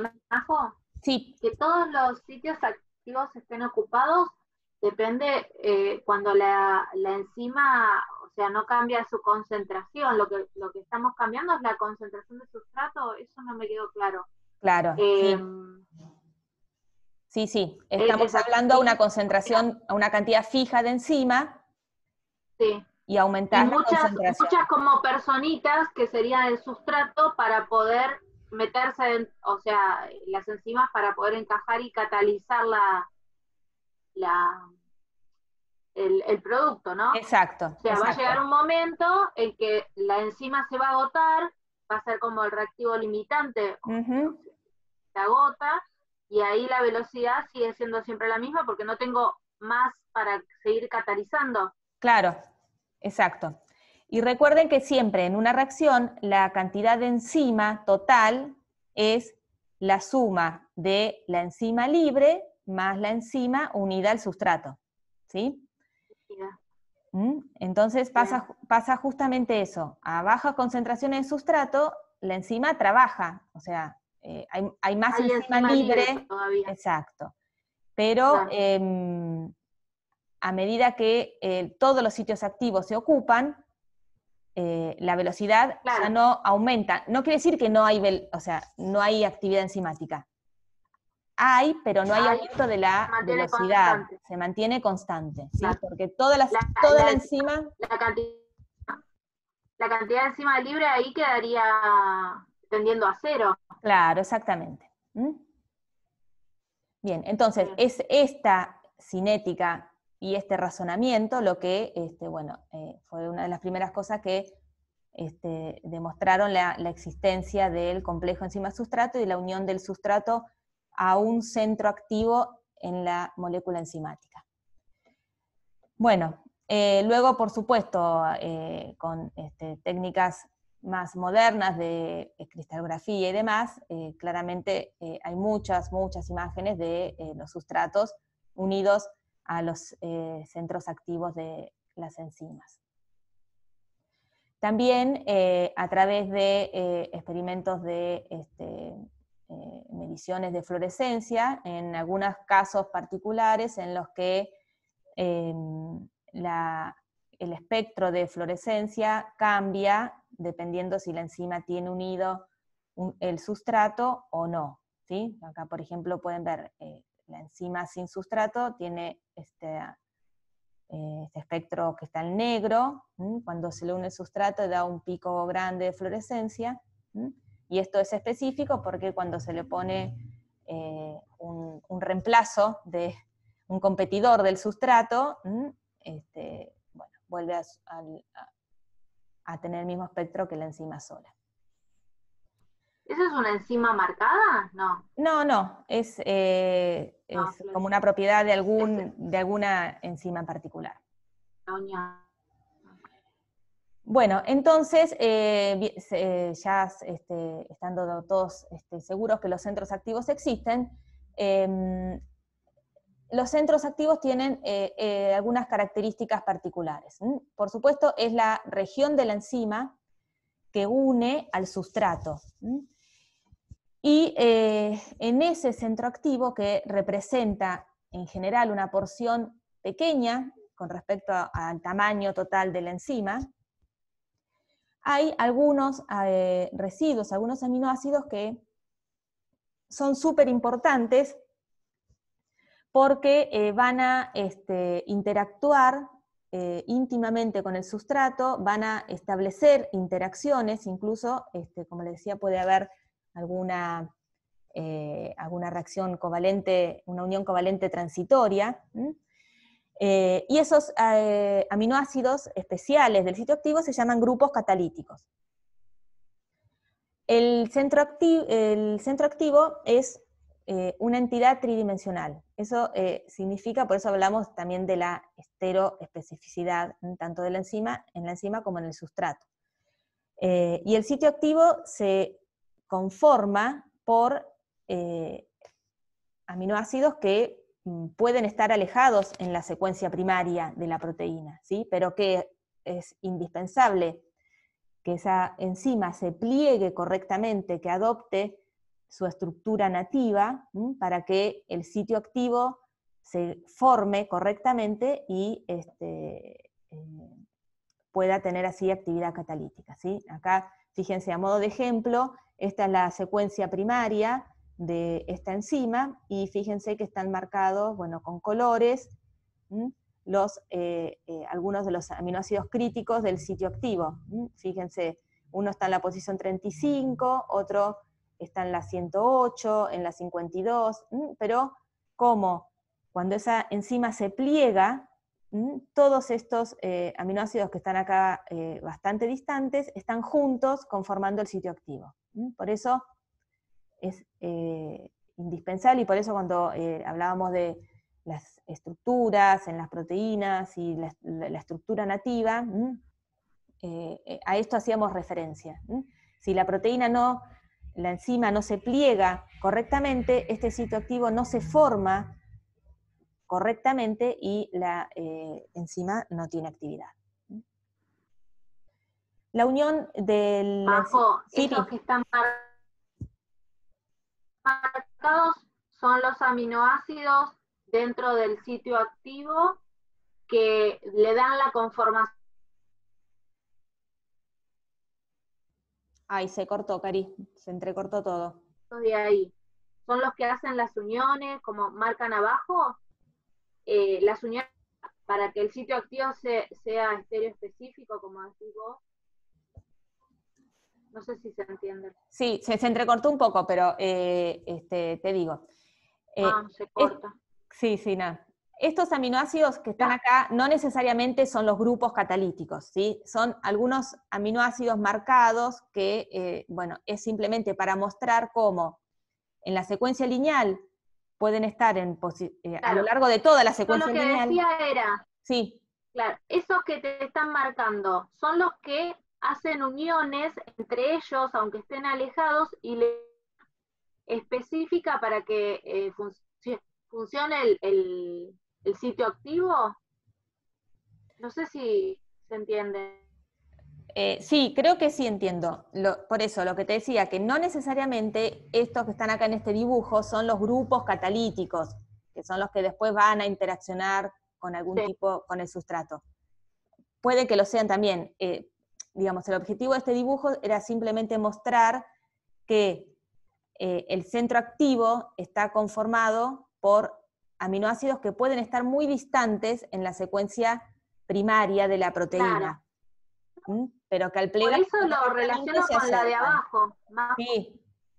sí. Que todos los sitios activos estén ocupados depende eh, cuando la, enzima, o sea, no cambia su concentración. Lo que, lo que estamos cambiando es la concentración de sustrato, eso no me quedó claro. Claro. sí. Em, Sí, sí, eh, estamos hablando de una concentración, a una cantidad fija de enzima sí. y aumentar muchas, Muchas como personitas que serían el sustrato para poder meterse, o sea, las enzimas para poder encajar y catalizar la, la el, producto, ¿no? Exacto. O sea, va a llegar un momento en que la enzima se va a agotar, va a ser como el reactivo limitante, se agota, y ahí la velocidad sigue siendo siempre la misma porque no tengo más para seguir catalizando. Claro, exacto. Y recuerden que siempre en una reacción la cantidad de enzima total es la suma de la enzima libre más la enzima unida al sustrato. ¿Sí? ¿Mm? Entonces pasa, pasa justamente eso. A baja concentración de sustrato, la enzima trabaja, o sea, eh, hay, más enzima libre, Exacto. Pero em, a medida que eh, todos los sitios activos se ocupan, eh, la velocidad ya no aumenta. No quiere decir que no hay, o sea, no hay actividad enzimática. Hay, pero no hay, aumento de la velocidad. Se mantiene constante, porque todas la, toda la, enzima... cantidad, la cantidad de enzima libre ahí quedaría tendiendo a cero. Claro, exactamente. ¿Mm? Bien, entonces es esta cinética y este razonamiento lo que, este, bueno, eh, fue una de las primeras cosas que este, demostraron la, existencia del complejo enzima-sustrato y la unión del sustrato a un centro activo en la molécula enzimática. Bueno, eh, luego, por supuesto, eh, con este, técnicas más modernas de eh, cristalografía y demás, eh, claramente eh, hay muchas, muchas imágenes de los sustratos unidos a los centros activos de las enzimas. También a través de experimentos de este, mediciones de fluorescencia, en algunos casos particulares en los que em, el espectro de fluorescencia cambia dependiendo si la enzima tiene unido el sustrato o no. ¿sí? Acá, por ejemplo, pueden ver eh, la enzima sin sustrato tiene este, eh, este espectro que está en negro, cuando se le une el sustrato da un pico grande de fluorescencia, y esto es específico porque cuando se le pone eh, un, reemplazo de un competidor del sustrato, este, bueno, vuelve al a, a tener el mismo espectro que la enzima sola. ¿Esa es una enzima marcada? No. No, no, es, eh, ah, como una propiedad de, algún, este de alguna enzima en particular. Bueno, entonces, eh, eh, ya este, estando todos este, seguros que los centros activos existen, em, los centros activos tienen eh, eh, algunas características particulares. Por supuesto, es la región de la enzima que une al sustrato. Y eh, en ese centro activo, que representa en general una porción pequeña con respecto al tamaño total de la enzima, hay algunos residuos, algunos aminoácidos que son súper importantes porque eh, van a este, interactuar eh, íntimamente con el sustrato, van a establecer interacciones, incluso, este, como les decía, puede haber alguna, eh, alguna reacción covalente, una unión covalente transitoria. y esos aminoácidos especiales del sitio activo se llaman grupos catalíticos. El centro, activo, el centro activo es eh, una entidad tridimensional. Eso eh, significa, por eso hablamos también de la esteroespecificidad, tanto de la enzima, en la enzima como en el sustrato. Eh, y el sitio activo se conforma por aminoácidos que mm, pueden estar alejados en la secuencia primaria de la proteína, ¿sí? pero que es indispensable que esa enzima se pliegue correctamente, que adopte su estructura nativa para que el sitio activo se forme correctamente y este, eh, pueda tener así actividad catalítica. Acá, fíjense, a modo de ejemplo, esta es la secuencia primaria de esta enzima y fíjense que están marcados bueno, con colores los, eh, eh, algunos de los aminoácidos críticos del sitio activo. Fíjense, uno está en la posición 35, otro está en la 108, en la 52, mm, pero como Cuando esa enzima se pliega, mm, todos estos eh, aminoácidos que están acá eh, bastante distantes están juntos conformando el sitio activo. Mm. Por eso es eh, indispensable y por eso cuando hablábamos de las estructuras en las proteínas y la estructura nativa, a esto hacíamos referencia. Si la proteína no la enzima no se pliega correctamente, este sitio activo no se forma correctamente y la eh, enzima no tiene actividad. La unión del... Bajo, que están marcados son los aminoácidos dentro del sitio activo que le dan la conformación Ay, se cortó, Cari, se entrecortó todo. De ahí. Son los que hacen las uniones, como marcan abajo, eh, las uniones para que el sitio activo sea estéreo específico, como decís vos. No sé si se entiende. Sí, se, entrecortó un poco, pero eh, este, te digo. Eh, ah, se corta. sí, sí, nada. Estos aminoácidos que están acá no necesariamente son los grupos catalíticos, ¿sí? son algunos aminoácidos marcados que, eh, bueno, es simplemente para mostrar cómo en la secuencia lineal pueden estar en eh, a lo largo de toda la secuencia lineal. lo que Decía era, sí. Claro, esos que te están marcando son los que hacen uniones entre ellos, aunque estén alejados, y le específica para que eh, funcione el, el sitio activo. No sé si se entiende. Eh, sí, creo que sí entiendo. por eso, lo que te decía, que no necesariamente estos que están acá en este dibujo son los grupos catalíticos, que son los que después van a interaccionar con algún tipo, con el sustrato. Puede que lo sean también. Eh, digamos, el objetivo de este dibujo era simplemente mostrar que eh, el centro activo está conformado por aminoácidos que pueden estar muy distantes en la secuencia primaria de la proteína. Pero que al Por eso lo relaciono con la de abajo.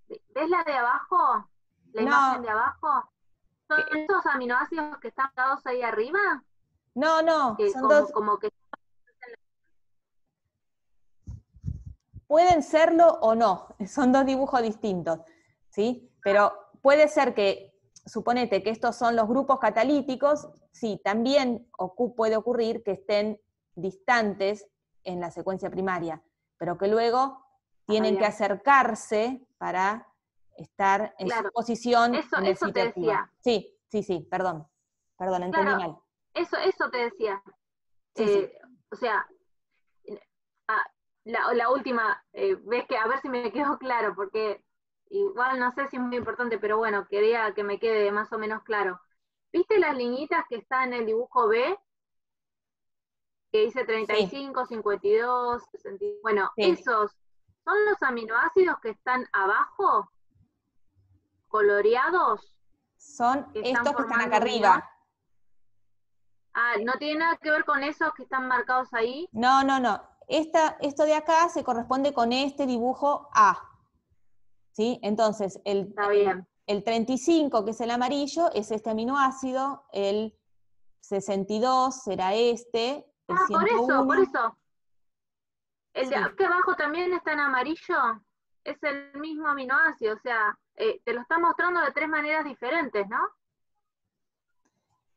¿Ves la de abajo? ¿La imagen de abajo? ¿Son esos aminoácidos que están dados ahí arriba? No, no. Que son como, dos... como que... Pueden serlo o no, son dos dibujos distintos, ¿sí? Pero puede ser que suponete que estos son los grupos catalíticos, sí, también puede ocurrir que estén distantes en la secuencia primaria, pero que luego tienen que acercarse para estar en su posición. Eso, en el sitio te Sí, sí, sí, perdón. Perdón, entendí mal. Eso, eso te decía. Eh, o sea, ah, la, última eh, ves que, a ver si me quedó claro, porque igual no sé si es muy importante, pero bueno, quería que me quede más o menos claro. ¿Viste las liñitas que está en el dibujo B? Que dice 35, 52, Bueno, esos son los aminoácidos que están abajo, coloreados. Son estos que están acá arriba. Ah, no tiene nada que ver con esos que están marcados ahí. No, no, no. Esta, esto de acá se corresponde con este dibujo A. Entonces, el, el 35, que es el amarillo, es este aminoácido, el 62 será este. El ah, por eso, por eso. El de aquí abajo también está en amarillo, es el mismo aminoácido, o sea, eh, te lo está mostrando de tres maneras diferentes, ¿no?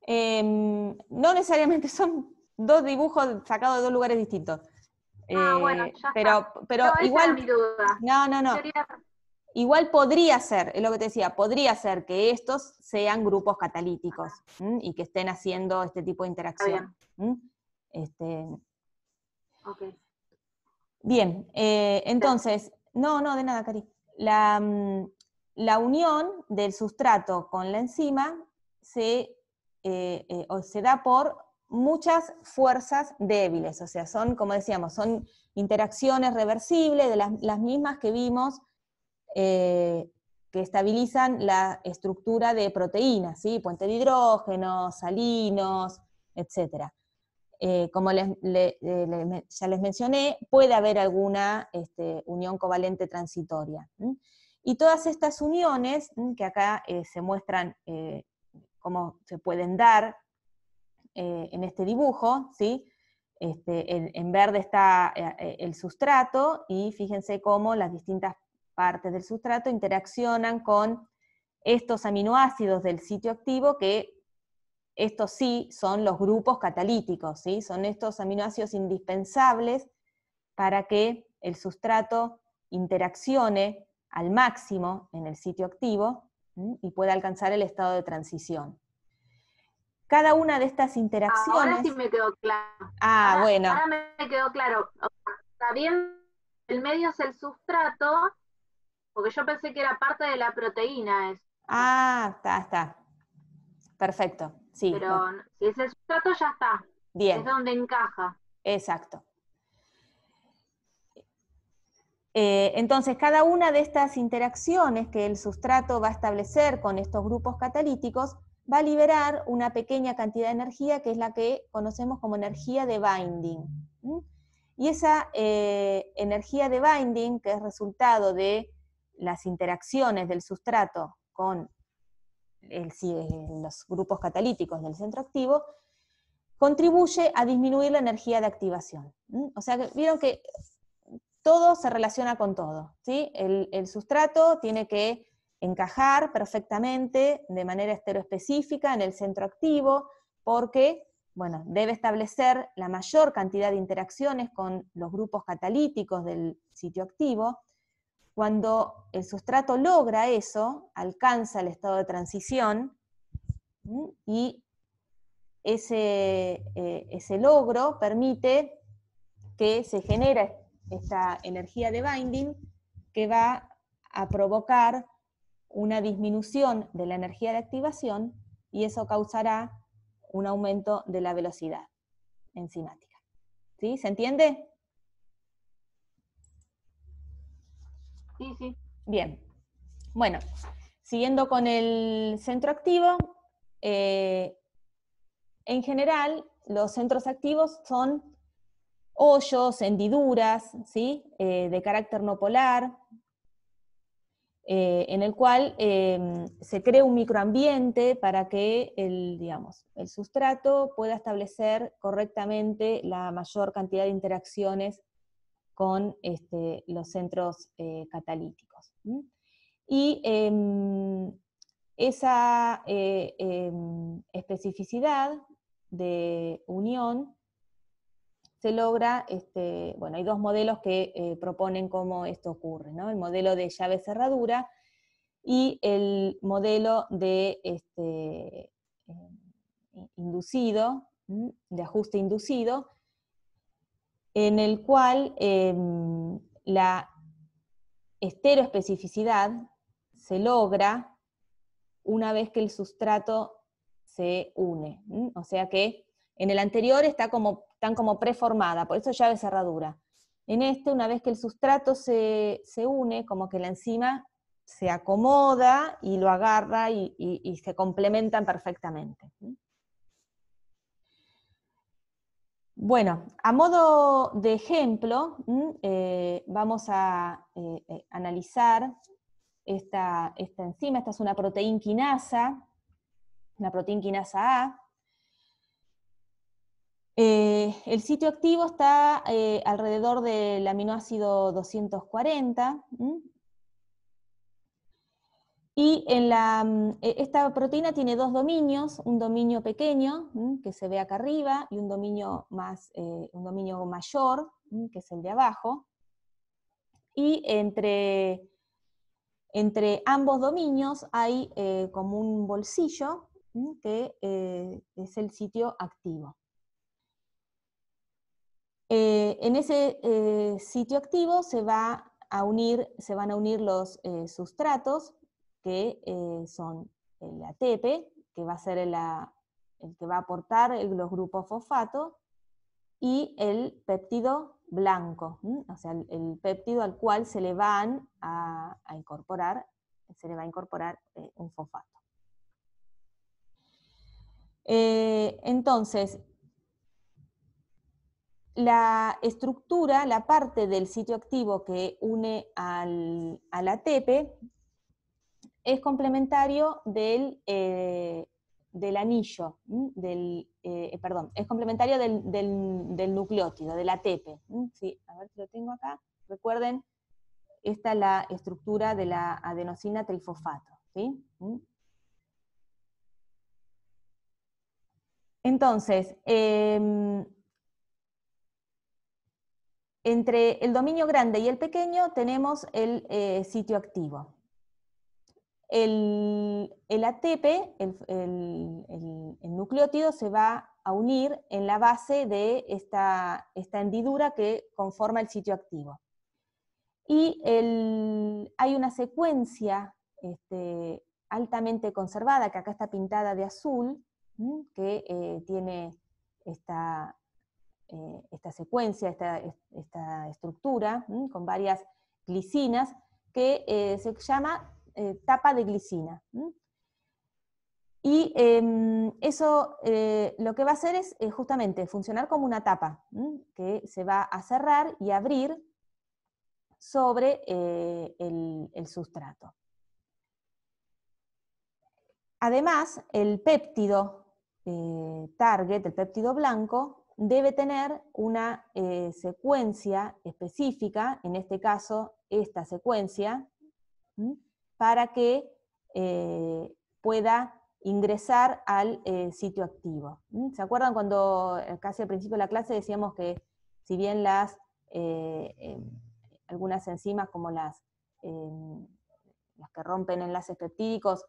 Em, no necesariamente son dos dibujos sacados de dos lugares distintos. Ah, bueno, eh, ya pero, está. pero igual. mi duda. No, no, no. Igual podría ser, es lo que te decía, podría ser que estos sean grupos catalíticos y que estén haciendo este tipo de ah, interacción. Este, bien, eh, entonces, no, no, de nada, Cari. La, mm, unión del sustrato con la enzima eh, eh, se, da por muchas fuerzas débiles, o sea, son, como decíamos, son interacciones reversibles de las mismas que vimos eh, que estabilizan la estructura de proteínas, ¿sí? puente de hidrógeno, salinos, etc. Eh, como eh, ya les mencioné, puede haber alguna este, unión covalente transitoria. Y todas estas uniones, que acá se muestran cómo se pueden dar en este dibujo, ¿sí? Este, en, en, verde está el sustrato y fíjense cómo las distintas partes del sustrato interaccionan con estos aminoácidos del sitio activo que estos sí son los grupos catalíticos, ¿sí? son estos aminoácidos indispensables para que el sustrato interaccione al máximo en el sitio activo y pueda alcanzar el estado de transición. Cada una de estas interacciones... Ahora sí me quedó claro. Ah, bueno. Ahora me quedó claro. Está bien, el medio es el sustrato, porque yo pensé que era parte de la proteína. Ah, está, está. Perfecto. Sí. Pero si es el sustrato, ya está. Bien. Es donde encaja. Exacto. Eh, entonces, cada una de estas interacciones que el sustrato va a establecer con estos grupos catalíticos va a liberar una pequeña cantidad de energía que es la que conocemos como energía de binding. Y esa eh, energía de binding, que es resultado de las interacciones del sustrato con eh, los grupos catalíticos del centro activo, contribuye a disminuir la energía de activación. O sea, vieron que todo se relaciona con todo. ¿sí? El, sustrato tiene que encajar perfectamente de manera esteroespecífica, en el centro activo porque bueno, debe establecer la mayor cantidad de interacciones con los grupos catalíticos del sitio activo cuando el sustrato logra eso, alcanza el estado de transición y ese, eh, ese logro permite que se genere esta energía de binding que va a provocar una disminución de la energía de activación y eso causará un aumento de la velocidad enzimática. ¿Sí? ¿Se entiende? Sí, sí. Bien. Bueno, siguiendo con el centro activo, eh, en general los centros activos son hoyos, hendiduras, ¿sí? Eh, de carácter no polar, eh, en el cual se crea un microambiente para que el, digamos, el sustrato pueda establecer correctamente la mayor cantidad de interacciones con este, los centros eh, catalíticos. Y em, esa eh, em, especificidad de unión se logra, este, bueno, hay dos modelos que eh, proponen cómo esto ocurre, ¿no? el modelo de llave cerradura y el modelo de este, inducido, de ajuste inducido, en el cual em, la esteroespecificidad se logra una vez que el sustrato se une. O sea que en el anterior está como, tan como preformada, por eso llave cerradura. En este, una vez que el sustrato se, une, como que la enzima se acomoda y lo agarra y, se complementan perfectamente. Bueno, a modo de ejemplo, eh, vamos a eh, eh, analizar esta, enzima. Esta es una proteína quinasa, una proteína quinasa A. el sitio activo está alrededor del aminoácido 240. Y en mm, e, esta proteína tiene dos dominios, un dominio pequeño, mm, que se ve acá arriba, y un dominio, más, eh, un dominio mayor, mm, que es el de abajo. Y entre, entre ambos dominios hay eh, como un bolsillo, que eh, es el sitio activo. en ese sitio activo se, va a unir, se van a unir los sustratos, que eh, son el ATP, que va a ser el, que va a aportar los grupos fosfato, y el péptido blanco, o sea, el, péptido al cual se le van a, incorporar, se le va a incorporar eh, un fosfato. Eh, entonces, la estructura, la parte del sitio activo que une al, al ATP, eh, eh, es complementario del, del anillo, del, perdón, es complementario del, nucleótido, del ATP. a ver si lo tengo acá. Recuerden, esta es la estructura de la adenosina trifosfato. Entonces, em, entre el dominio grande y el pequeño tenemos el eh, sitio activo el, el ATP, el, nucleótido, se va a unir en la base de esta, esta hendidura que conforma el sitio activo. Y hay una secuencia este, altamente conservada, que acá está pintada de azul, que eh, tiene esta, eh, esta secuencia, esta, esta estructura, con varias glicinas, que eh, se llama eh, tapa de glicina. Y em, eso eh, lo que va a hacer es eh, justamente funcionar como una tapa que se va a cerrar y abrir sobre el, sustrato. Además, el péptido target, el péptido blanco, debe tener una secuencia específica, en este caso esta secuencia, para que eh, pueda ingresar al eh, sitio activo. ¿Se acuerdan cuando eh, casi al principio de la clase decíamos que si bien las, algunas enzimas como las, em, las que rompen enlaces peptídicos,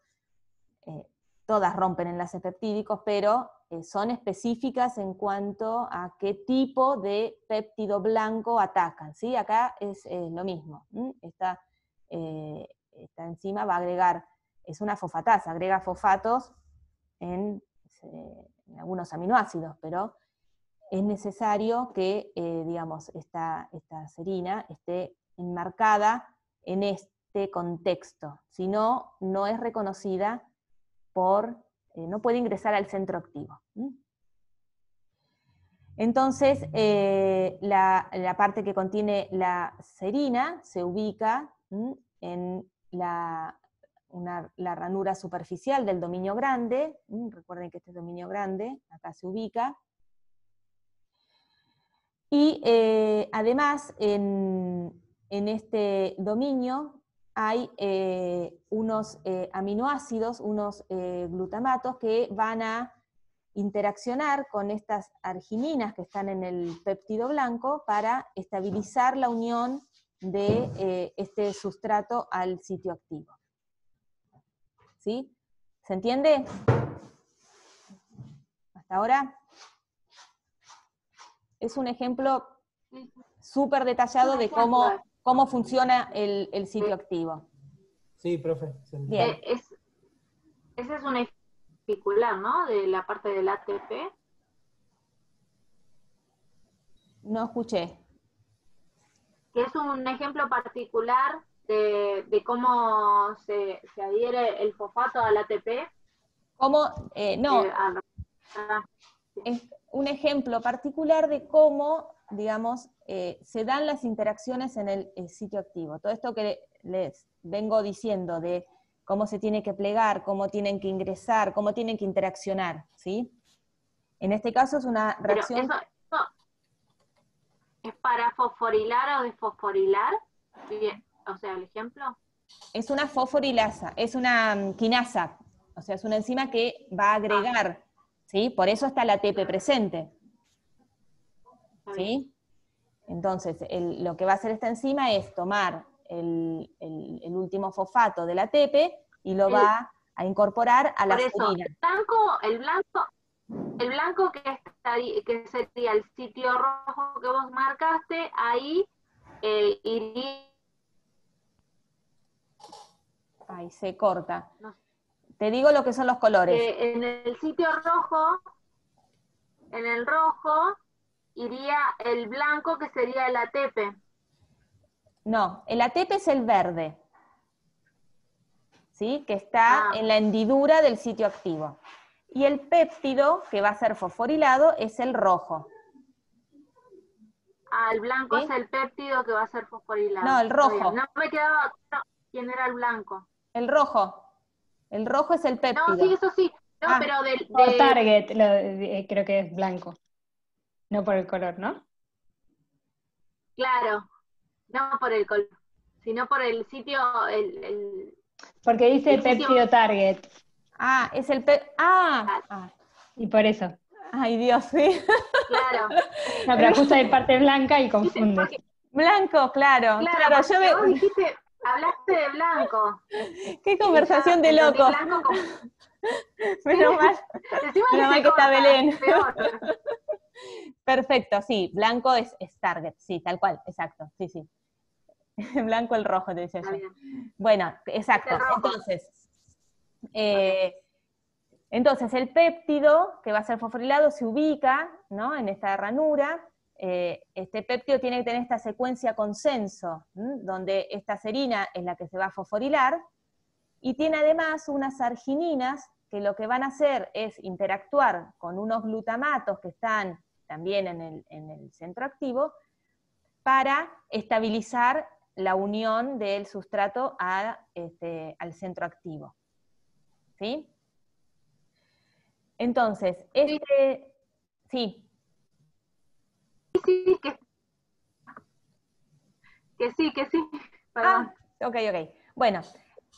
todas rompen enlaces peptídicos, pero son específicas en cuanto a qué tipo de péptido blanco atacan. ¿sí? Acá es, lo mismo. Está, esta enzima va a agregar, es una fosfatasa, agrega fosfatos eh, en, algunos aminoácidos, pero es necesario que, eh, digamos, esta, esta, serina esté enmarcada en este contexto, si no, no es reconocida por, eh, no puede ingresar al centro activo. Entonces, la, la, parte que contiene la serina se ubica en la, la ranura superficial del dominio grande, mm, recuerden que este es dominio grande, acá se ubica, y eh, además en, este dominio hay eh, unos eh, aminoácidos, unos glutamatos que van a interaccionar con estas argininas que están en el péptido blanco para estabilizar la unión de eh, este sustrato al sitio activo. ¿Sí? ¿Se entiende? ¿Hasta ahora? Es un ejemplo súper detallado de cómo, cómo funciona el, sitio activo. Sí, profe. Eh, es, ese es un particular, ¿no? De la parte del ATP. No escuché que es un ejemplo particular de, cómo se, adhiere el fosfato al ATP. ¿Cómo? Eh, no. Eh, ah, es un ejemplo particular de cómo, digamos, eh, se dan las interacciones en el, sitio activo. Todo esto que les vengo diciendo de cómo se tiene que plegar, cómo tienen que ingresar, cómo tienen que interaccionar, ¿sí? En este caso es una reacción... ¿Es para fosforilar o desfosforilar? o sea, el ejemplo. Es una fosforilasa, es una mm, quinasa, o sea, es una enzima que va a ah. agregar, ¿sí? Por eso está la ATP presente. ¿Sí? Entonces, lo que va a hacer esta enzima es tomar el, último fosfato de la ATP y lo va a incorporar a la Por el blanco que, que sería el sitio rojo que vos marcaste, ahí eh, iría... Ahí se corta. Te digo lo que son los colores. Eh, en el sitio rojo, en el rojo, iría el blanco que sería el Atepe. No, el Atepe es el verde, ¿sí? que está ah. en la hendidura del sitio activo. Y el péptido, que va a ser fosforilado, es el rojo. Ah, el blanco es el péptido que va a ser fosforilado. No, el rojo. No me quedaba quién era el blanco. El rojo. El rojo es el péptido. No, sí, eso sí. No, ah. pero del... target eh, creo que es blanco. No por el color, ¿no? Claro. No por el color, sino por el sitio... El, Porque dice péptido target. Ah, es el pe ah. ah. Y por eso. Ay, Dios, sí. Claro. La pregunta de parte blanca y confunde. Blanco, claro. Claro, yo dijiste, hablaste de blanco. Qué conversación de loco. Menos mal. Menos mal que está Belén. Perfecto, sí, blanco es, es, target, sí, tal cual, exacto, sí, sí. Blanco el rojo, te decía yo. Bueno, exacto. Entonces, eh, entonces, el péptido que va a ser fosforilado se ubica ¿no? en esta ranura. Eh, este péptido tiene que tener esta secuencia consenso, donde esta serina es la que se va a fosforilar, y tiene además unas argininas que lo que van a hacer es interactuar con unos glutamatos que están también en el, centro activo para estabilizar la unión del sustrato este, al centro activo. ¿sí? Entonces, este... Sí. Sí, sí que... que, sí, que sí. Ah, ok, ok. Bueno,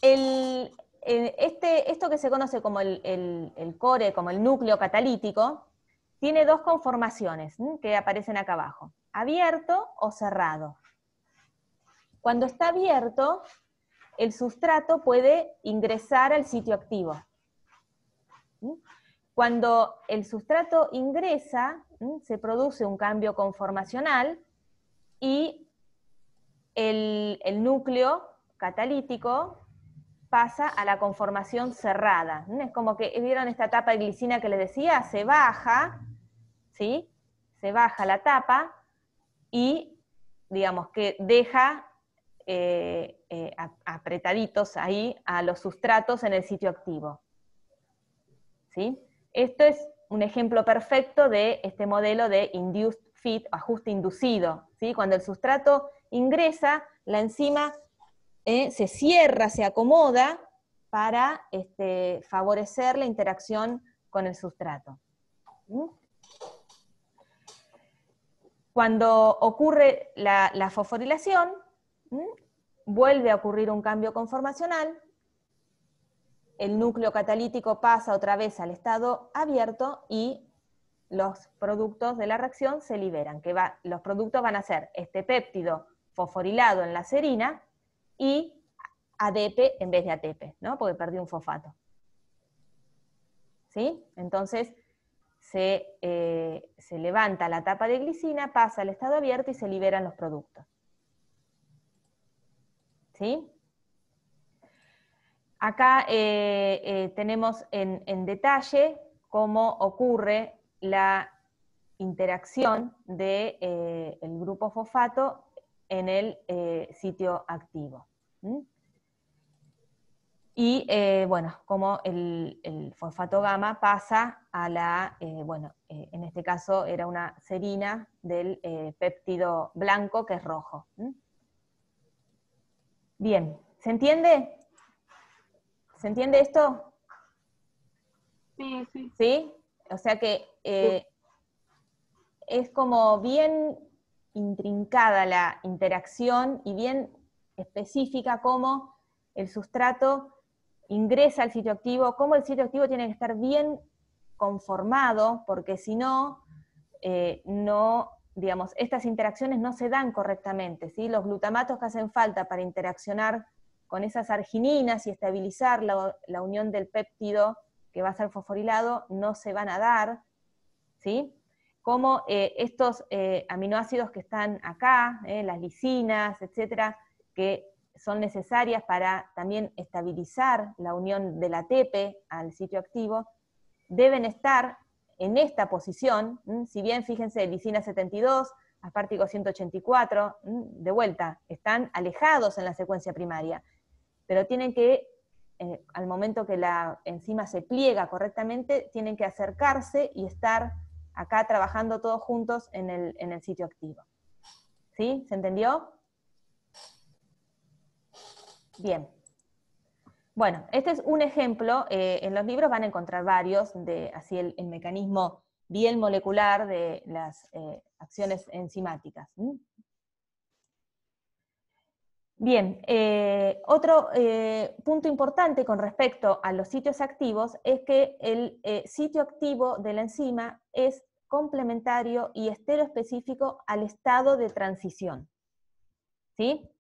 el, eh, este, esto que se conoce como el, core, como el núcleo catalítico, tiene dos conformaciones que aparecen acá abajo, abierto o cerrado. Cuando está abierto, el sustrato puede ingresar al sitio activo. ¿Mm? Cuando el sustrato ingresa, ¿mm? se produce un cambio conformacional y el, núcleo catalítico pasa a la conformación cerrada. ¿Mm? Es como que, ¿vieron esta tapa de glicina que les decía? Se baja, ¿sí? Se baja la tapa y, digamos, que deja eh, eh, apretaditos ahí a los sustratos en el sitio activo. ¿Sí? Esto es un ejemplo perfecto de este modelo de induced fit, ajuste inducido. ¿sí? Cuando el sustrato ingresa, la enzima eh, se cierra, se acomoda para este, favorecer la interacción con el sustrato. ¿Mm? Cuando ocurre la, fosforilación, ¿Mm? vuelve a ocurrir un cambio conformacional, el núcleo catalítico pasa otra vez al estado abierto y los productos de la reacción se liberan, que los productos van a ser este péptido fosforilado en la serina y ADP en vez de ATP, ¿no? Porque perdió un fosfato. ¿Sí? Entonces se, eh, se levanta la tapa de glicina, pasa al estado abierto y se liberan los productos. Acá eh, eh, tenemos en, detalle cómo ocurre la interacción del de, eh, grupo fosfato en el sitio activo. Y bueno, cómo el, fosfato gamma pasa a la, bueno, en este caso era una serina del péptido blanco que es rojo. Bien, ¿se entiende? ¿Se entiende esto? Sí, sí. ¿Sí? O sea que eh, es como bien intrincada la interacción y bien específica cómo el sustrato ingresa al sitio activo, cómo el sitio activo tiene que estar bien conformado, porque si no, eh, no digamos, estas interacciones no se dan correctamente, ¿sí? Los glutamatos que hacen falta para interaccionar con esas argininas y estabilizar la, unión del péptido que va a ser fosforilado no se van a dar, ¿sí? Como estos aminoácidos que están acá, las lisinas, etcétera, que son necesarias para también estabilizar la unión del ATP al sitio activo, deben estar en esta posición, si bien fíjense, lisina 72, aspartico 184, de vuelta, están alejados en la secuencia primaria, pero tienen que, eh, al momento que la enzima se pliega correctamente, tienen que acercarse y estar acá trabajando todos juntos en el, en el sitio activo. ¿Sí? ¿Se entendió? Bien. Bueno, este es un ejemplo, eh, en los libros van a encontrar varios de así el, mecanismo bien molecular de las eh, acciones enzimáticas. Bien, eh, otro punto importante con respecto a los sitios activos es que el sitio activo de la enzima es complementario y esteroespecífico al estado de transición. ¿Sí?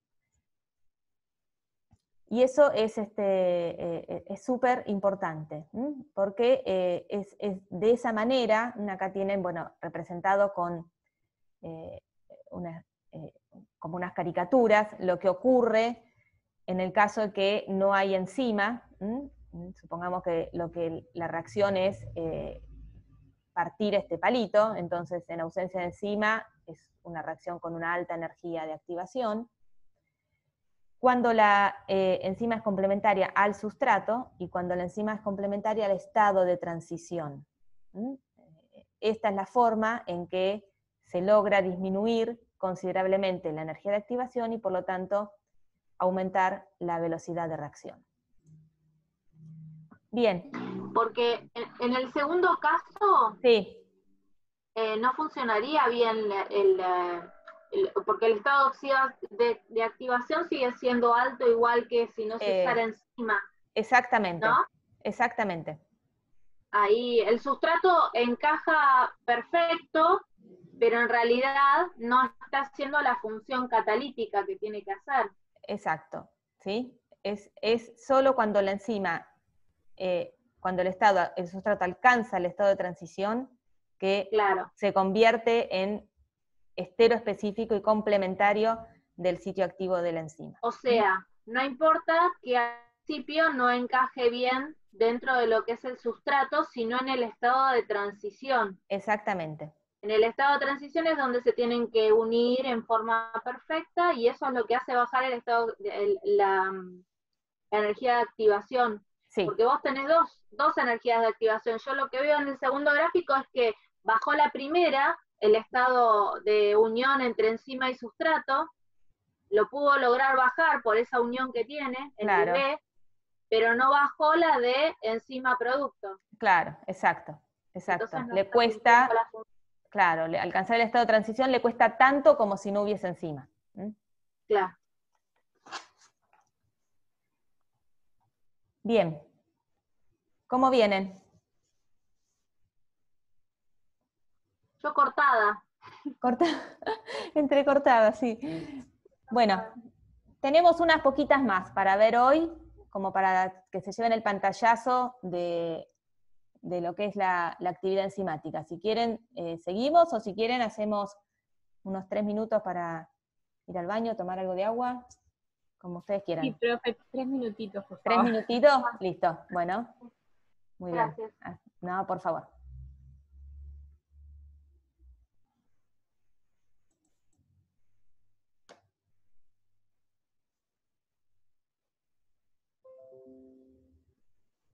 Y eso es este, eh, súper importante, porque eh, es, de esa manera, acá tienen, bueno, representado con eh, como unas caricaturas lo que ocurre en el caso de que no hay enzima, supongamos que, lo que la reacción es partir este palito, entonces en ausencia de enzima es una reacción con una alta energía de activación, cuando la eh, enzima es complementaria al sustrato y cuando la enzima es complementaria al estado de transición. Esta es la forma en que se logra disminuir considerablemente la energía de activación y por lo tanto aumentar la velocidad de reacción. Bien. Porque en el segundo caso sí. Eh, no funcionaría bien el porque el estado de, de, activación sigue siendo alto igual que si no se eh, usara encima enzima. Exactamente. Exactamente. Ahí el sustrato encaja perfecto, pero en realidad no está haciendo la función catalítica que tiene que hacer. Exacto, ¿sí? Es, es solo cuando la enzima, eh, cuando el estado, el sustrato alcanza el estado de transición, que se convierte en estero específico y complementario del sitio activo de la enzima. O sea, no importa que al principio no encaje bien dentro de lo que es el sustrato, sino en el estado de transición. Exactamente. En el estado de transición es donde se tienen que unir en forma perfecta y eso es lo que hace bajar el estado, la, mm, energía de activación. Sí. Porque vos tenés dos, dos energías de activación. Yo lo que veo en el segundo gráfico es que bajó la primera, el estado de unión entre enzima y sustrato, lo pudo lograr bajar por esa unión que tiene en el B, pero no bajó la de enzima-producto. Claro, exacto, exacto. le cuesta, claro, alcanzar el estado de transición le cuesta tanto como si no hubiese enzima. Claro. Bien. ¿Cómo vienen? cortada. Cortada, entrecortada, sí. Bueno, tenemos unas poquitas más para ver hoy, como para que se lleven el pantallazo de, lo que es la, actividad enzimática. Si quieren, eh, seguimos o si quieren, hacemos unos tres minutos para ir al baño, tomar algo de agua, como ustedes quieran. Sí, profe, tres minutitos, por favor. ¿Tres minutitos? Listo, bueno. Muy Gracias. Ah, no, por favor.